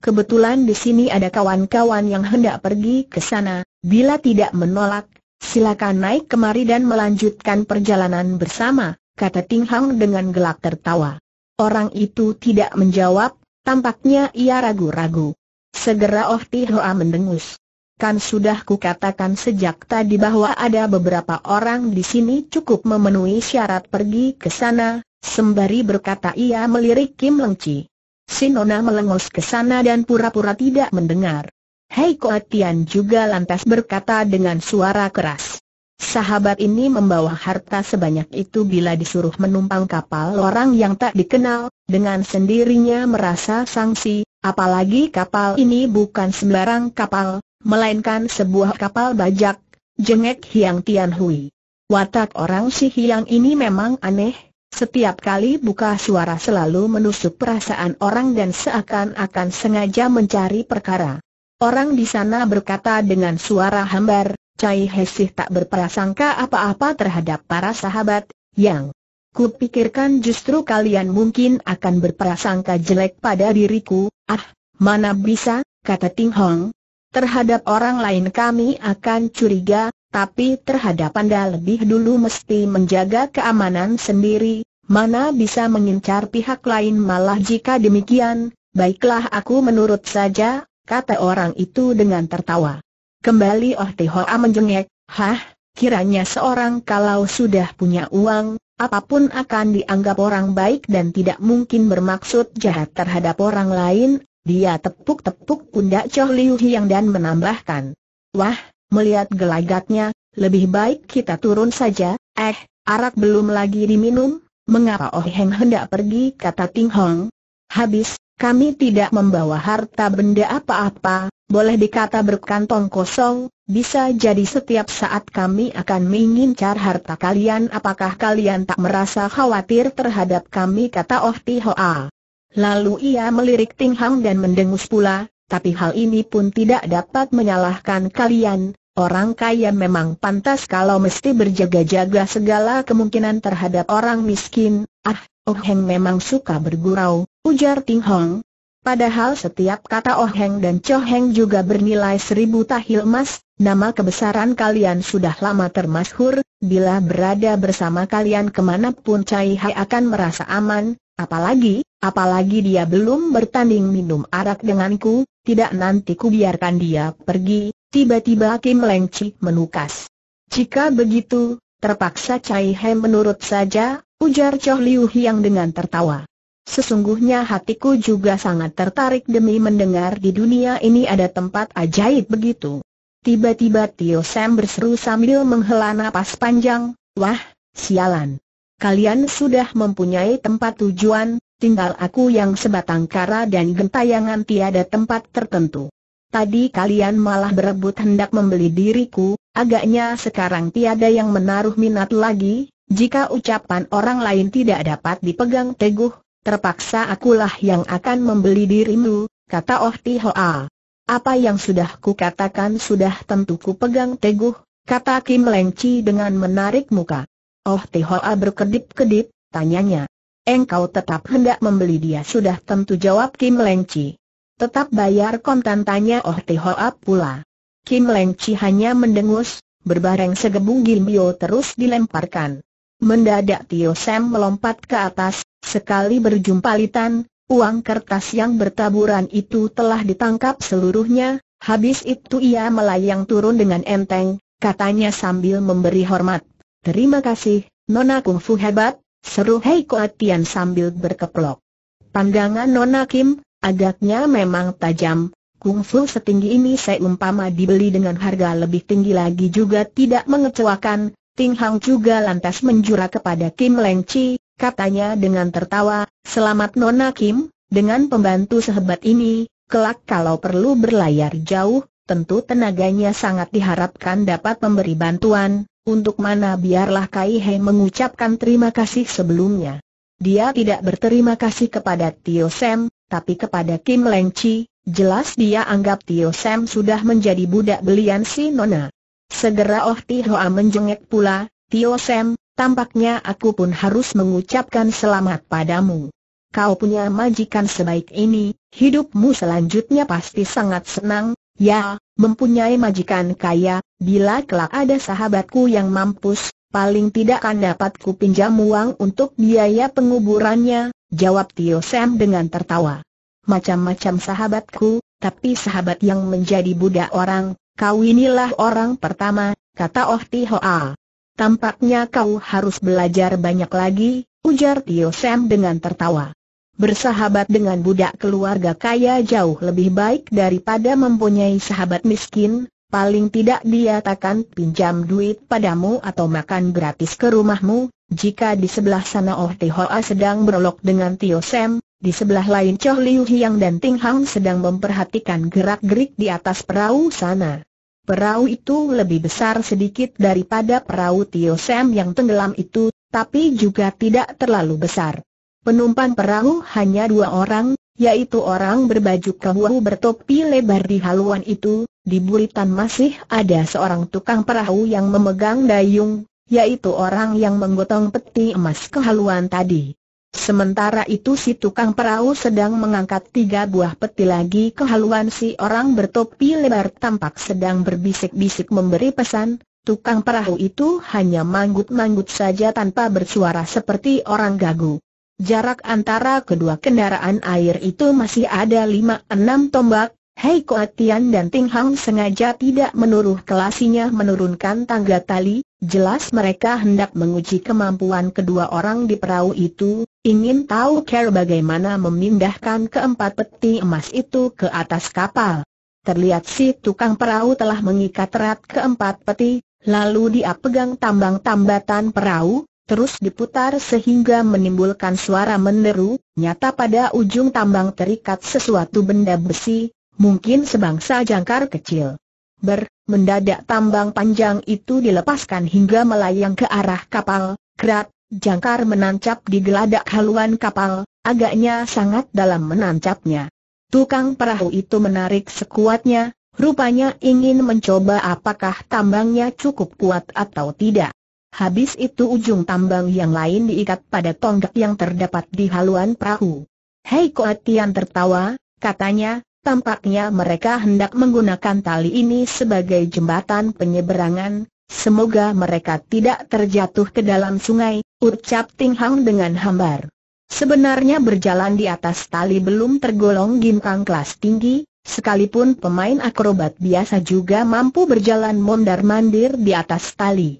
Kebetulan di sini ada kawan-kawan yang hendak pergi ke sana, bila tidak menolak, silakan naik kemari dan melanjutkan perjalanan bersama, kata Ting Hang dengan gelak tertawa. Orang itu tidak menjawab, tampaknya ia ragu-ragu. Segera Oh Ti Hoa mendengus. Kan sudah kukatakan sejak tadi bahwa ada beberapa orang di sini cukup memenuhi syarat pergi ke sana, Sembari berkata ia melirik Kim Lengci, Chi. Sinona melengos ke sana dan pura-pura tidak mendengar. Hei Koat Tian juga lantas berkata dengan suara keras. Sahabat ini membawa harta sebanyak itu bila disuruh menumpang kapal orang yang tak dikenal, dengan sendirinya merasa sanksi. apalagi kapal ini bukan sembarang kapal, melainkan sebuah kapal bajak, jengek Hiang Tian Hui. Watak orang si Hiang ini memang aneh, setiap kali buka suara selalu menusuk perasaan orang dan seakan-akan sengaja mencari perkara. Orang di sana berkata dengan suara hambar, Cai Hesih tak berprasangka apa-apa terhadap para sahabat, yang kupikirkan justru kalian mungkin akan berprasangka jelek pada diriku, ah, mana bisa, kata Ting Hong. Terhadap orang lain kami akan curiga, tapi terhadap Anda lebih dulu mesti menjaga keamanan sendiri, mana bisa mengincar pihak lain malah jika demikian, baiklah aku menurut saja, kata orang itu dengan tertawa. Kembali Oh Hoa menjengek, hah, kiranya seorang kalau sudah punya uang, apapun akan dianggap orang baik dan tidak mungkin bermaksud jahat terhadap orang lain, dia tepuk-tepuk pundak Choh Liu Hiang dan menambahkan. Wah, melihat gelagatnya, lebih baik kita turun saja, eh, arak belum lagi diminum, mengapa Oh Heng hendak pergi kata Ting Hong. Habis, kami tidak membawa harta benda apa-apa, boleh dikata berkantong kosong, bisa jadi setiap saat kami akan mengincar harta kalian apakah kalian tak merasa khawatir terhadap kami kata Oh Ti Hoa. Lalu ia melirik Ting Hong dan mendengus pula, tapi hal ini pun tidak dapat menyalahkan kalian, Orang kaya memang pantas kalau mesti berjaga-jaga segala kemungkinan terhadap orang miskin. Ah, Oh memang suka bergurau, ujar Ting Hong. Padahal setiap kata Oh dan Cho juga bernilai seribu tahil emas, nama kebesaran kalian sudah lama termasyhur, bila berada bersama kalian kemanapun Cai Hai akan merasa aman, apalagi, apalagi dia belum bertanding minum arak denganku, tidak nanti ku biarkan dia pergi, Tiba-tiba Kim Leng Chi menukas. Jika begitu, terpaksa Cai He menurut saja, ujar Choh Liu Hiang dengan tertawa. Sesungguhnya hatiku juga sangat tertarik demi mendengar di dunia ini ada tempat ajaib begitu. Tiba-tiba Tio Sam berseru sambil menghela napas panjang, wah, sialan. Kalian sudah mempunyai tempat tujuan, tinggal aku yang sebatang kara dan gentayangan tiada tempat tertentu. Tadi kalian malah berebut hendak membeli diriku, agaknya sekarang tiada yang menaruh minat lagi, jika ucapan orang lain tidak dapat dipegang teguh, terpaksa akulah yang akan membeli dirimu, kata Oh Tihoa. Apa yang sudah kukatakan sudah tentu kupegang teguh, kata Kim Leng Chi dengan menarik muka. Oh Tihoa berkedip-kedip, tanyanya. Engkau tetap hendak membeli dia sudah tentu jawab Kim Leng Chi. Tetap bayar kontan tanya Oh Tihoap pula. Kim Leng Chi hanya mendengus, berbareng segebung Mio terus dilemparkan. Mendadak Tio Sam melompat ke atas, sekali berjumpa Litan, uang kertas yang bertaburan itu telah ditangkap seluruhnya, habis itu ia melayang turun dengan enteng, katanya sambil memberi hormat. Terima kasih, Nona Kung Fu hebat, seru Hei Koatian sambil berkeplok. Pandangan Nona Kim, Agaknya memang tajam, kungfu setinggi ini seumpama dibeli dengan harga lebih tinggi lagi juga tidak mengecewakan, Ting Hang juga lantas menjura kepada Kim Leng Chi, katanya dengan tertawa, selamat Nona Kim, dengan pembantu sehebat ini, kelak kalau perlu berlayar jauh, tentu tenaganya sangat diharapkan dapat memberi bantuan, untuk mana biarlah Kai He mengucapkan terima kasih sebelumnya. Dia tidak berterima kasih kepada Tio Sam, tapi kepada Kim Leng Chi, jelas dia anggap Tio Sam sudah menjadi budak belian si Nona. Segera Oh Ti Hoa menjengek pula, Tio Sam, tampaknya aku pun harus mengucapkan selamat padamu. Kau punya majikan sebaik ini, hidupmu selanjutnya pasti sangat senang, Ya, mempunyai majikan kaya, bila kelak ada sahabatku yang mampus, paling tidak akan dapat pinjam uang untuk biaya penguburannya, jawab Tio Sam dengan tertawa. Macam-macam sahabatku, tapi sahabat yang menjadi budak orang, kau inilah orang pertama, kata Oh Tihoa. Tampaknya kau harus belajar banyak lagi, ujar Tio Sam dengan tertawa bersahabat dengan budak keluarga kaya jauh lebih baik daripada mempunyai sahabat miskin, paling tidak dia takkan pinjam duit padamu atau makan gratis ke rumahmu, jika di sebelah sana Oh Hoa sedang berolok dengan Tio Sam, di sebelah lain Choh Liu Hiang dan Ting Hang sedang memperhatikan gerak-gerik di atas perahu sana. Perahu itu lebih besar sedikit daripada perahu Tio Sam yang tenggelam itu, tapi juga tidak terlalu besar. Penumpang perahu hanya dua orang, yaitu orang berbaju keruh bertopi lebar di haluan itu, di buritan masih ada seorang tukang perahu yang memegang dayung, yaitu orang yang menggotong peti emas ke haluan tadi. Sementara itu si tukang perahu sedang mengangkat tiga buah peti lagi ke haluan si orang bertopi lebar tampak sedang berbisik-bisik memberi pesan, tukang perahu itu hanya manggut-manggut saja tanpa bersuara seperti orang gagu. Jarak antara kedua kendaraan air itu masih ada 5-6 tombak, Hei Koatian dan Ting Hang sengaja tidak menuruh kelasinya menurunkan tangga tali, jelas mereka hendak menguji kemampuan kedua orang di perahu itu, ingin tahu care bagaimana memindahkan keempat peti emas itu ke atas kapal. Terlihat si tukang perahu telah mengikat erat keempat peti, lalu dia pegang tambang tambatan perahu, terus diputar sehingga menimbulkan suara meneru. nyata pada ujung tambang terikat sesuatu benda besi, mungkin sebangsa jangkar kecil. Ber, mendadak tambang panjang itu dilepaskan hingga melayang ke arah kapal, kerat, jangkar menancap di geladak haluan kapal, agaknya sangat dalam menancapnya. Tukang perahu itu menarik sekuatnya, rupanya ingin mencoba apakah tambangnya cukup kuat atau tidak. Habis itu ujung tambang yang lain diikat pada tonggak yang terdapat di haluan perahu. Hei Koatian tertawa, katanya, tampaknya mereka hendak menggunakan tali ini sebagai jembatan penyeberangan, semoga mereka tidak terjatuh ke dalam sungai, ucap Ting Hang dengan hambar. Sebenarnya berjalan di atas tali belum tergolong ginkang kelas tinggi, sekalipun pemain akrobat biasa juga mampu berjalan mondar-mandir di atas tali.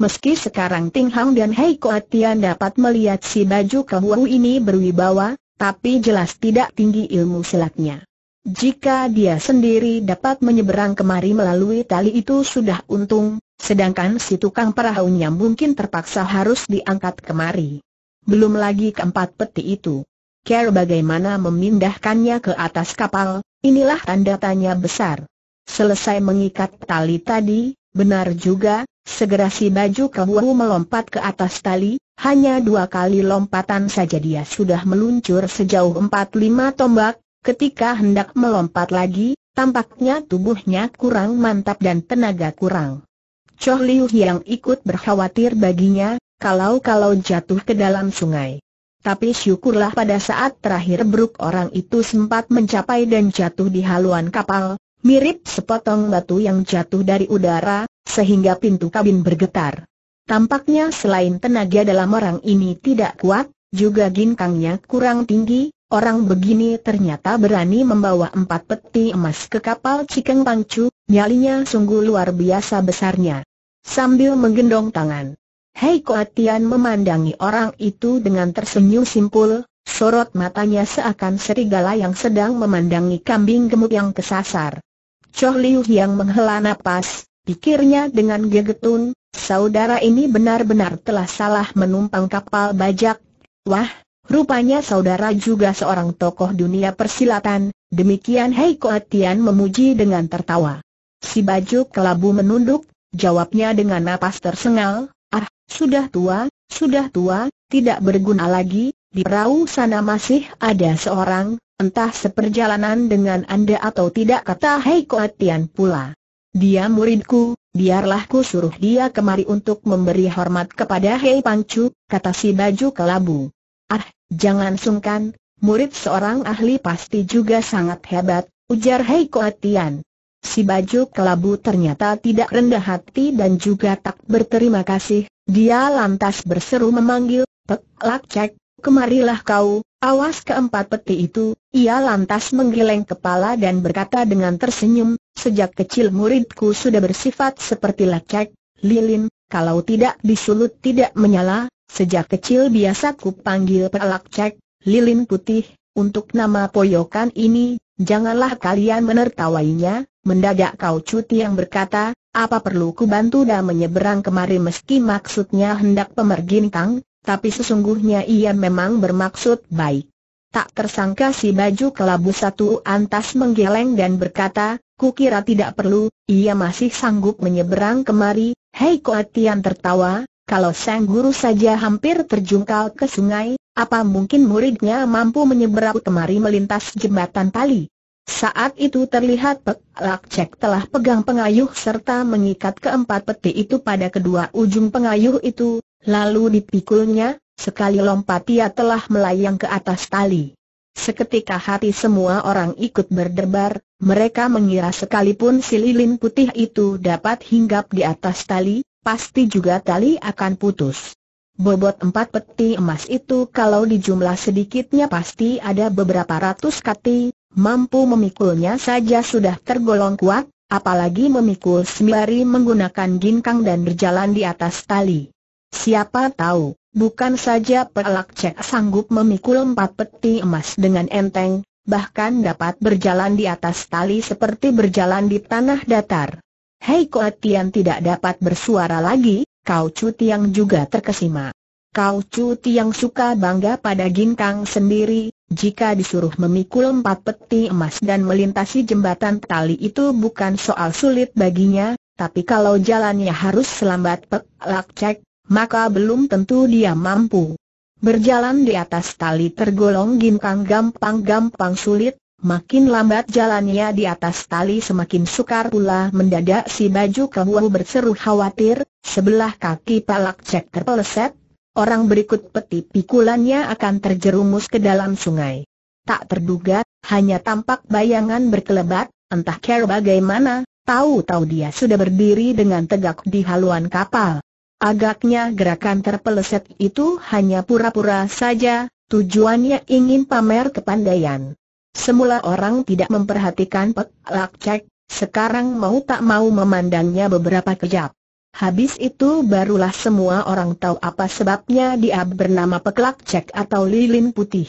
Meski sekarang Ting Hang dan Hei Koat dapat melihat si baju kehuau ini berwibawa, tapi jelas tidak tinggi ilmu silatnya. Jika dia sendiri dapat menyeberang kemari melalui tali itu sudah untung, sedangkan si tukang perahunya mungkin terpaksa harus diangkat kemari. Belum lagi keempat peti itu. Care bagaimana memindahkannya ke atas kapal, inilah tanda tanya besar. Selesai mengikat tali tadi, benar juga, Segera si baju kebuahu melompat ke atas tali, hanya dua kali lompatan saja dia sudah meluncur sejauh empat lima tombak, ketika hendak melompat lagi, tampaknya tubuhnya kurang mantap dan tenaga kurang. Choh Liu yang ikut berkhawatir baginya, kalau-kalau jatuh ke dalam sungai. Tapi syukurlah pada saat terakhir bruk orang itu sempat mencapai dan jatuh di haluan kapal, mirip sepotong batu yang jatuh dari udara, sehingga pintu kabin bergetar. Tampaknya selain tenaga dalam orang ini tidak kuat, juga ginkangnya kurang tinggi, orang begini ternyata berani membawa empat peti emas ke kapal Cikeng Pangcu, nyalinya sungguh luar biasa besarnya. Sambil menggendong tangan, Hei Koatian memandangi orang itu dengan tersenyum simpul, sorot matanya seakan serigala yang sedang memandangi kambing gemuk yang kesasar. Choh Liu yang menghela napas, pikirnya dengan gegetun, saudara ini benar-benar telah salah menumpang kapal bajak. Wah, rupanya saudara juga seorang tokoh dunia persilatan, demikian Hei Koatian memuji dengan tertawa. Si baju kelabu menunduk, jawabnya dengan napas tersengal, ah, sudah tua, sudah tua, tidak berguna lagi, di perahu sana masih ada seorang, entah seperjalanan dengan Anda atau tidak kata Hei Koatian pula. Dia muridku, biarlah ku suruh dia kemari untuk memberi hormat kepada Hei Pangcu," kata si baju kelabu. Ah, jangan sungkan, murid seorang ahli pasti juga sangat hebat, ujar Hei Koatian. Si baju kelabu ternyata tidak rendah hati dan juga tak berterima kasih, dia lantas berseru memanggil, Pek cek, kemarilah kau, awas keempat peti itu, ia lantas menggeleng kepala dan berkata dengan tersenyum, Sejak kecil muridku sudah bersifat seperti lecek, lilin, kalau tidak disulut tidak menyala, sejak kecil biasa ku panggil pelakcek, lilin putih, untuk nama poyokan ini, janganlah kalian menertawainya, mendadak kau cuti yang berkata, apa perlu ku bantu dan menyeberang kemari meski maksudnya hendak pemergintang, tapi sesungguhnya ia memang bermaksud baik. Tak tersangka si baju kelabu satu antas menggeleng dan berkata, Kukira tidak perlu, ia masih sanggup menyeberang kemari. Hei Koatian tertawa, kalau sang guru saja hampir terjungkal ke sungai, apa mungkin muridnya mampu menyeberang kemari melintas jembatan tali? Saat itu terlihat Pek Lak Cek telah pegang pengayuh serta mengikat keempat peti itu pada kedua ujung pengayuh itu, lalu dipikulnya, sekali lompat ia telah melayang ke atas tali. Seketika hati semua orang ikut berdebar, mereka mengira sekalipun si lilin putih itu dapat hinggap di atas tali, pasti juga tali akan putus. Bobot empat peti emas itu kalau dijumlah sedikitnya pasti ada beberapa ratus kati, mampu memikulnya saja sudah tergolong kuat, apalagi memikul sembari menggunakan ginkang dan berjalan di atas tali. Siapa tahu, bukan saja pelak cek sanggup memikul empat peti emas dengan enteng, bahkan dapat berjalan di atas tali seperti berjalan di tanah datar. Hei Tian tidak dapat bersuara lagi, Kau Chu Tiang juga terkesima. Kau Chu Tiang suka bangga pada Ginkang sendiri, jika disuruh memikul empat peti emas dan melintasi jembatan tali itu bukan soal sulit baginya, tapi kalau jalannya harus selambat pek cek, maka belum tentu dia mampu. Berjalan di atas tali tergolong ginkang gampang-gampang sulit, makin lambat jalannya di atas tali semakin sukar pula mendadak si baju kehuau berseru khawatir, sebelah kaki palak cek terpeleset, orang berikut peti pikulannya akan terjerumus ke dalam sungai. Tak terduga, hanya tampak bayangan berkelebat, entah care bagaimana, tahu-tahu dia sudah berdiri dengan tegak di haluan kapal. Agaknya gerakan terpeleset itu hanya pura-pura saja, tujuannya ingin pamer kepandaian. Semula orang tidak memperhatikan Pek Lak Cek, sekarang mau tak mau memandangnya beberapa kejap. Habis itu barulah semua orang tahu apa sebabnya dia bernama Pek Cek atau Lilin Putih.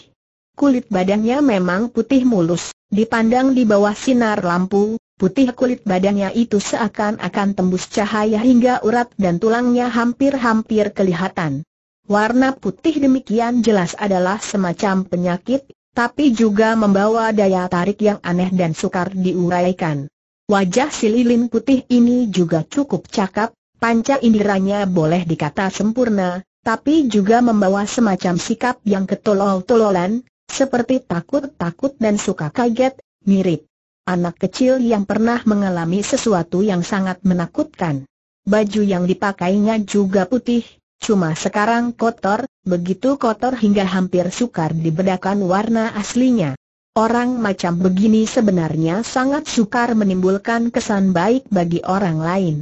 Kulit badannya memang putih mulus, dipandang di bawah sinar lampu, Putih kulit badannya itu seakan-akan tembus cahaya hingga urat dan tulangnya hampir-hampir kelihatan. Warna putih demikian jelas adalah semacam penyakit, tapi juga membawa daya tarik yang aneh dan sukar diuraikan. Wajah si lilin putih ini juga cukup cakap, panca indiranya boleh dikata sempurna, tapi juga membawa semacam sikap yang ketolol-tololan, seperti takut-takut dan suka kaget, mirip Anak kecil yang pernah mengalami sesuatu yang sangat menakutkan. Baju yang dipakainya juga putih, cuma sekarang kotor, begitu kotor hingga hampir sukar dibedakan warna aslinya. Orang macam begini sebenarnya sangat sukar menimbulkan kesan baik bagi orang lain.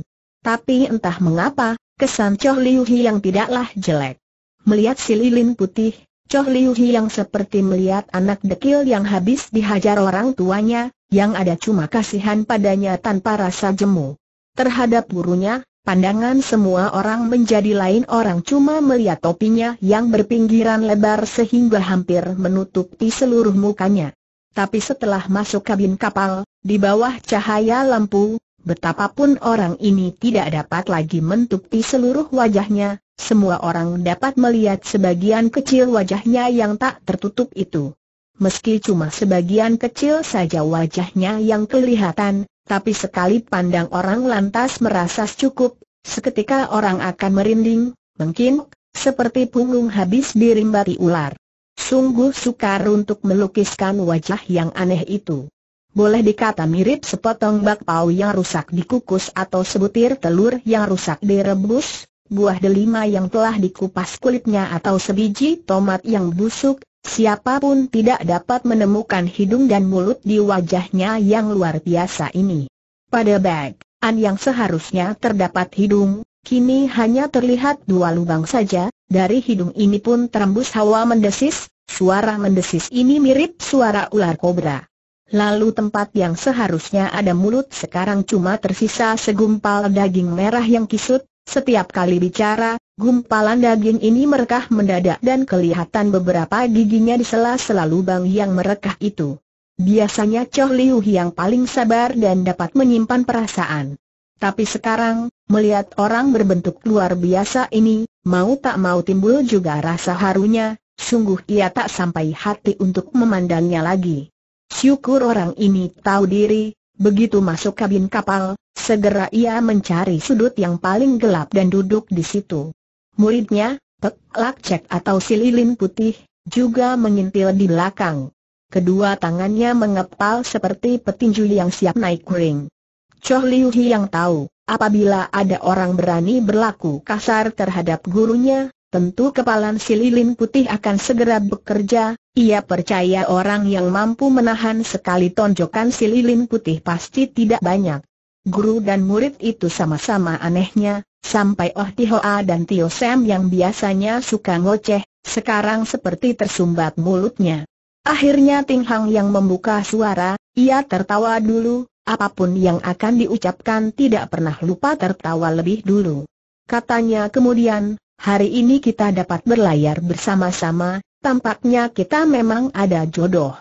Tapi entah mengapa, kesan Choh Liu Hi yang tidaklah jelek. Melihat si lilin putih, Choh Liu Hi yang seperti melihat anak dekil yang habis dihajar orang tuanya, yang ada cuma kasihan padanya tanpa rasa jemu. Terhadap gurunya, pandangan semua orang menjadi lain orang cuma melihat topinya yang berpinggiran lebar sehingga hampir menutupi seluruh mukanya. Tapi setelah masuk kabin kapal, di bawah cahaya lampu, Betapapun orang ini tidak dapat lagi menutupi seluruh wajahnya, semua orang dapat melihat sebagian kecil wajahnya yang tak tertutup itu. Meski cuma sebagian kecil saja wajahnya yang kelihatan, tapi sekali pandang orang lantas merasa cukup, seketika orang akan merinding, mungkin, seperti punggung habis dirimbati ular. Sungguh sukar untuk melukiskan wajah yang aneh itu boleh dikata mirip sepotong bakpao yang rusak dikukus atau sebutir telur yang rusak direbus, buah delima yang telah dikupas kulitnya atau sebiji tomat yang busuk, siapapun tidak dapat menemukan hidung dan mulut di wajahnya yang luar biasa ini. Pada bag, an yang seharusnya terdapat hidung, kini hanya terlihat dua lubang saja, dari hidung ini pun terembus hawa mendesis, suara mendesis ini mirip suara ular kobra. Lalu tempat yang seharusnya ada mulut sekarang cuma tersisa segumpal daging merah yang kisut, setiap kali bicara, gumpalan daging ini merekah mendadak dan kelihatan beberapa giginya sela sela lubang yang merekah itu. Biasanya Choh Liu yang paling sabar dan dapat menyimpan perasaan. Tapi sekarang, melihat orang berbentuk luar biasa ini, mau tak mau timbul juga rasa harunya, sungguh ia tak sampai hati untuk memandangnya lagi. Syukur orang ini tahu diri, begitu masuk kabin kapal, segera ia mencari sudut yang paling gelap dan duduk di situ. Muridnya, Pek Lakcek atau sililin putih, juga mengintil di belakang. Kedua tangannya mengepal seperti petinju yang siap naik ring. Choh Liu Hi yang tahu, apabila ada orang berani berlaku kasar terhadap gurunya, Tentu kepalan sililin putih akan segera bekerja, ia percaya orang yang mampu menahan sekali tonjokan sililin putih pasti tidak banyak. Guru dan murid itu sama-sama anehnya, sampai Oh Tihoa dan Tio Sam yang biasanya suka ngoceh, sekarang seperti tersumbat mulutnya. Akhirnya Ting Hang yang membuka suara, ia tertawa dulu, apapun yang akan diucapkan tidak pernah lupa tertawa lebih dulu. Katanya kemudian, Hari ini kita dapat berlayar bersama-sama, tampaknya kita memang ada jodoh.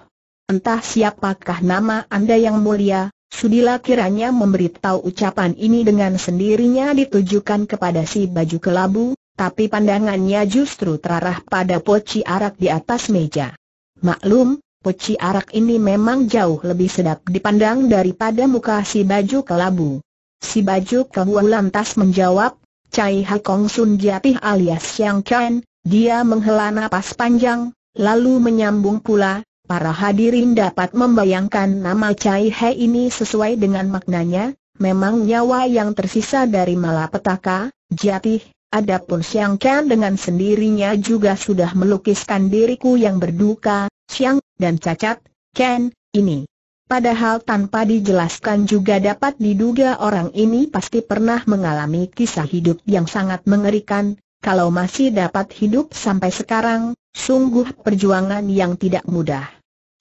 Entah siapakah nama Anda yang mulia, Sudila kiranya memberitahu ucapan ini dengan sendirinya ditujukan kepada si baju kelabu, tapi pandangannya justru terarah pada poci arak di atas meja. Maklum, poci arak ini memang jauh lebih sedap dipandang daripada muka si baju kelabu. Si baju kelabu lantas menjawab, Cai Kong Sun Jatih alias Siang Kan, dia menghela nafas panjang, lalu menyambung pula, para hadirin dapat membayangkan nama Cai He ini sesuai dengan maknanya, memang nyawa yang tersisa dari malapetaka, Jatih, adapun Siang Kan dengan sendirinya juga sudah melukiskan diriku yang berduka, Siang, dan cacat, Ken, ini. Padahal tanpa dijelaskan juga dapat diduga orang ini pasti pernah mengalami kisah hidup yang sangat mengerikan, kalau masih dapat hidup sampai sekarang, sungguh perjuangan yang tidak mudah.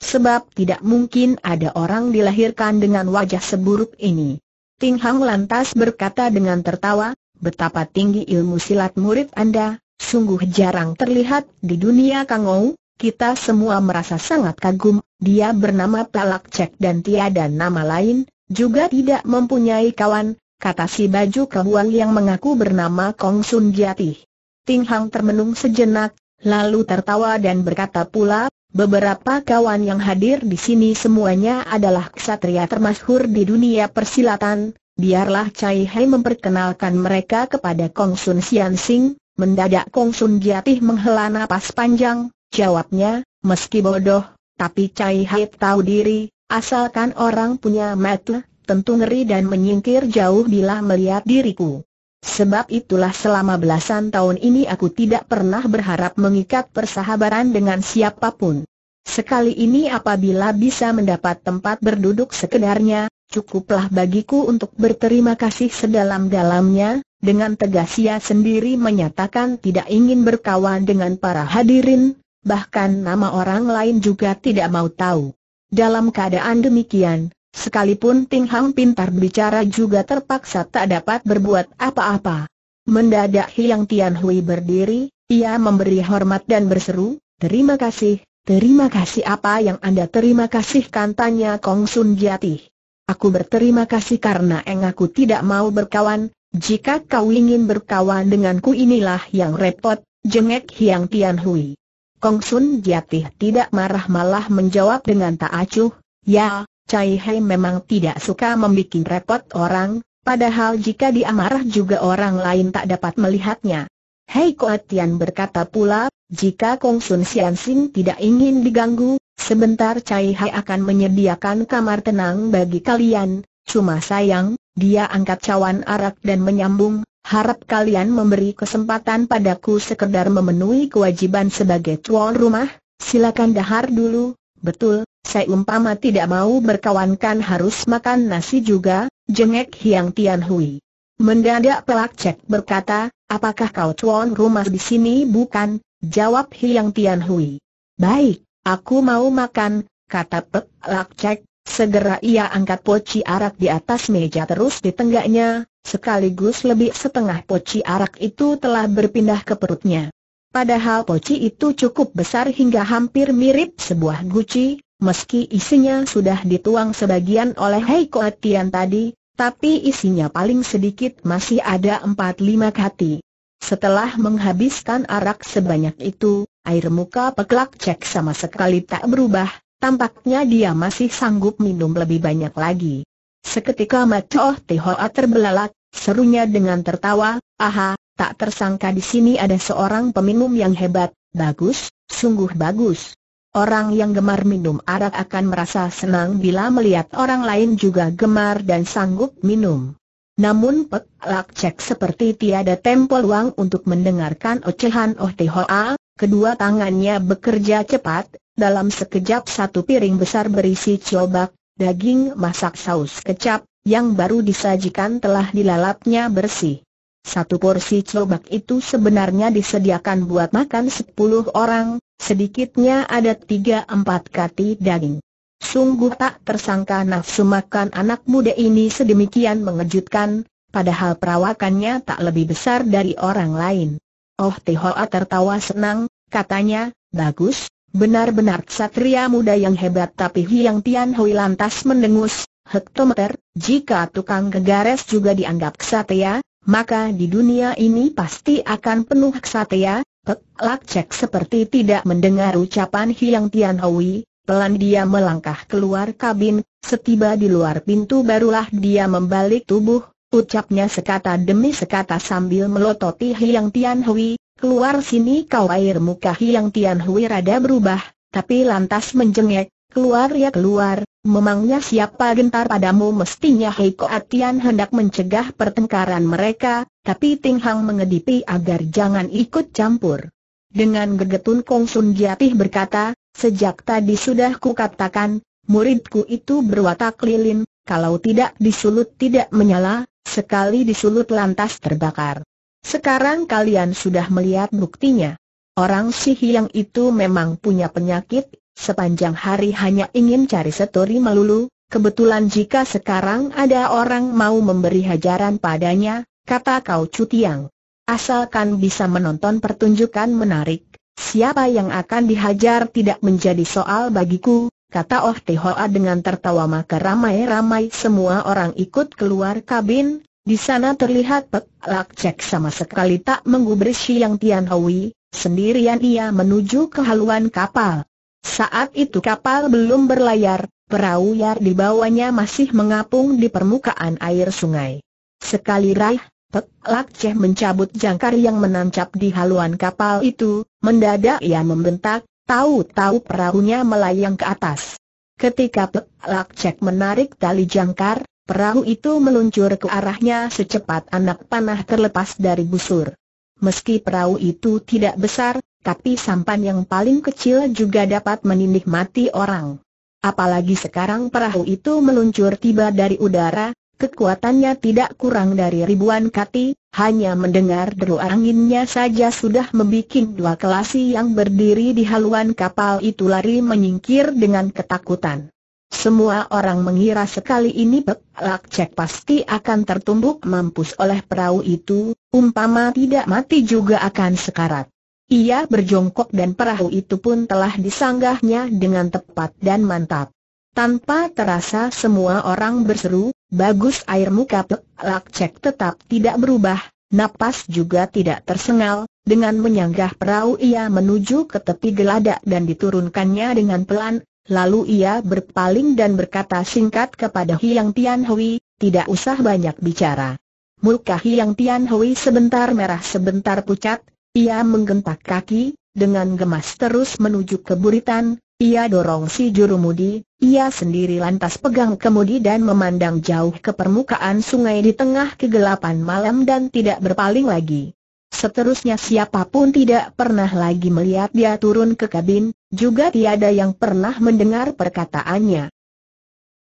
Sebab tidak mungkin ada orang dilahirkan dengan wajah seburuk ini. Ting Hang lantas berkata dengan tertawa, betapa tinggi ilmu silat murid Anda, sungguh jarang terlihat di dunia Kangou, kita semua merasa sangat kagum, dia bernama Palak Cek dan tiada nama lain, juga tidak mempunyai kawan, kata si baju kehuang yang mengaku bernama Kong Sun Jati. Ting Hang termenung sejenak, lalu tertawa dan berkata pula, beberapa kawan yang hadir di sini semuanya adalah ksatria termasyhur di dunia persilatan, biarlah Cai Hai memperkenalkan mereka kepada Kong Sun Sian Sing, mendadak Kong Sun Jati menghela napas panjang, Jawabnya, meski bodoh, tapi Cai Hai tahu diri, asalkan orang punya mata, tentu ngeri dan menyingkir jauh bila melihat diriku. Sebab itulah selama belasan tahun ini aku tidak pernah berharap mengikat persahabatan dengan siapapun. Sekali ini apabila bisa mendapat tempat berduduk sekedarnya, cukuplah bagiku untuk berterima kasih sedalam-dalamnya, dengan tegas ia sendiri menyatakan tidak ingin berkawan dengan para hadirin, bahkan nama orang lain juga tidak mau tahu. Dalam keadaan demikian, sekalipun Ting Hang pintar bicara juga terpaksa tak dapat berbuat apa-apa. Mendadak Hiang Tian Hui berdiri, ia memberi hormat dan berseru, terima kasih, terima kasih apa yang Anda terima kasihkan tanya Kong Sun Jati. Aku berterima kasih karena eng aku tidak mau berkawan, jika kau ingin berkawan denganku inilah yang repot, jengek Hiang Tian Hui. Kong Sun Jatih tidak marah malah menjawab dengan tak acuh, ya, Cai Hei memang tidak suka membuat repot orang, padahal jika dia marah juga orang lain tak dapat melihatnya. Hei Tian berkata pula, jika Kong Sun Sian Sing tidak ingin diganggu, sebentar Cai Hei akan menyediakan kamar tenang bagi kalian, cuma sayang, dia angkat cawan arak dan menyambung, harap kalian memberi kesempatan padaku sekedar memenuhi kewajiban sebagai tuan rumah, silakan dahar dulu, betul, saya umpama tidak mau berkawankan harus makan nasi juga, jengek Hiang Tian Hui. Mendadak pelak cek berkata, apakah kau tuan rumah di sini bukan, jawab Hiang Tian Hui. Baik, aku mau makan, kata pelak cek, Segera ia angkat poci arak di atas meja terus di tenggaknya, sekaligus lebih setengah poci arak itu telah berpindah ke perutnya. Padahal poci itu cukup besar hingga hampir mirip sebuah guci, meski isinya sudah dituang sebagian oleh Hei Koatian tadi, tapi isinya paling sedikit masih ada empat lima kati. Setelah menghabiskan arak sebanyak itu, air muka peklak cek sama sekali tak berubah, Tampaknya dia masih sanggup minum lebih banyak lagi. Seketika Matoh Tihoa terbelalak, serunya dengan tertawa, aha, tak tersangka di sini ada seorang peminum yang hebat, bagus, sungguh bagus. Orang yang gemar minum arak akan merasa senang bila melihat orang lain juga gemar dan sanggup minum. Namun Pek Lak Cek seperti tiada tempo luang untuk mendengarkan ocehan Oh Tihoa, kedua tangannya bekerja cepat, dalam sekejap satu piring besar berisi ciobak, daging masak saus kecap, yang baru disajikan telah dilalapnya bersih. Satu porsi ciobak itu sebenarnya disediakan buat makan sepuluh orang, sedikitnya ada tiga empat kati daging. Sungguh tak tersangka nafsu makan anak muda ini sedemikian mengejutkan, padahal perawakannya tak lebih besar dari orang lain. Oh Tihoa tertawa senang, katanya, bagus, Benar-benar ksatria muda yang hebat tapi Hiang Tian Hui lantas mendengus, hektometer, jika tukang gegares juga dianggap ksatria, maka di dunia ini pasti akan penuh ksatria, Pek Lak Cek seperti tidak mendengar ucapan Hiang Tian Hui, pelan dia melangkah keluar kabin, setiba di luar pintu barulah dia membalik tubuh, ucapnya sekata demi sekata sambil melototi Hiang Tian Hui, keluar sini kau air muka Hiang Tian Hui rada berubah, tapi lantas menjengek, keluar ya keluar, memangnya siapa gentar padamu mestinya Hei Koat Tian hendak mencegah pertengkaran mereka, tapi Ting Hang mengedipi agar jangan ikut campur. Dengan gegetun Kong Sun Giatih berkata, sejak tadi sudah ku katakan muridku itu berwatak lilin, kalau tidak disulut tidak menyala, sekali disulut lantas terbakar. Sekarang kalian sudah melihat buktinya. Orang si yang itu memang punya penyakit, sepanjang hari hanya ingin cari setori melulu, kebetulan jika sekarang ada orang mau memberi hajaran padanya, kata kau Cutiang. Asalkan bisa menonton pertunjukan menarik, siapa yang akan dihajar tidak menjadi soal bagiku, kata Oh Tehoa dengan tertawa maka ramai-ramai semua orang ikut keluar kabin, di sana terlihat Pek Lak Cek sama sekali tak menggubris Siang Tian Hui, sendirian ia menuju ke haluan kapal. Saat itu kapal belum berlayar, perahu yar di bawahnya masih mengapung di permukaan air sungai. Sekali raih, Pek Lak Cek mencabut jangkar yang menancap di haluan kapal itu, mendadak ia membentak, tahu-tahu perahunya melayang ke atas. Ketika Pek Lak Cek menarik tali jangkar, Perahu itu meluncur ke arahnya secepat anak panah terlepas dari busur. Meski perahu itu tidak besar, tapi sampan yang paling kecil juga dapat menindih mati orang. Apalagi sekarang perahu itu meluncur tiba dari udara, kekuatannya tidak kurang dari ribuan kati, hanya mendengar deru anginnya saja sudah membuat dua kelasi yang berdiri di haluan kapal itu lari menyingkir dengan ketakutan. Semua orang mengira sekali ini Pek Cek pasti akan tertumbuk mampus oleh perahu itu, umpama tidak mati juga akan sekarat. Ia berjongkok dan perahu itu pun telah disanggahnya dengan tepat dan mantap. Tanpa terasa semua orang berseru, bagus air muka Pek Cek tetap tidak berubah, napas juga tidak tersengal, dengan menyanggah perahu ia menuju ke tepi geladak dan diturunkannya dengan pelan Lalu ia berpaling dan berkata singkat kepada Hiang Tian Hui, tidak usah banyak bicara. Muka Hiang Tian Hui sebentar merah sebentar pucat, ia menggentak kaki, dengan gemas terus menuju ke buritan, ia dorong si juru mudi, ia sendiri lantas pegang kemudi dan memandang jauh ke permukaan sungai di tengah kegelapan malam dan tidak berpaling lagi. Seterusnya siapapun tidak pernah lagi melihat dia turun ke kabin, juga tiada yang pernah mendengar perkataannya.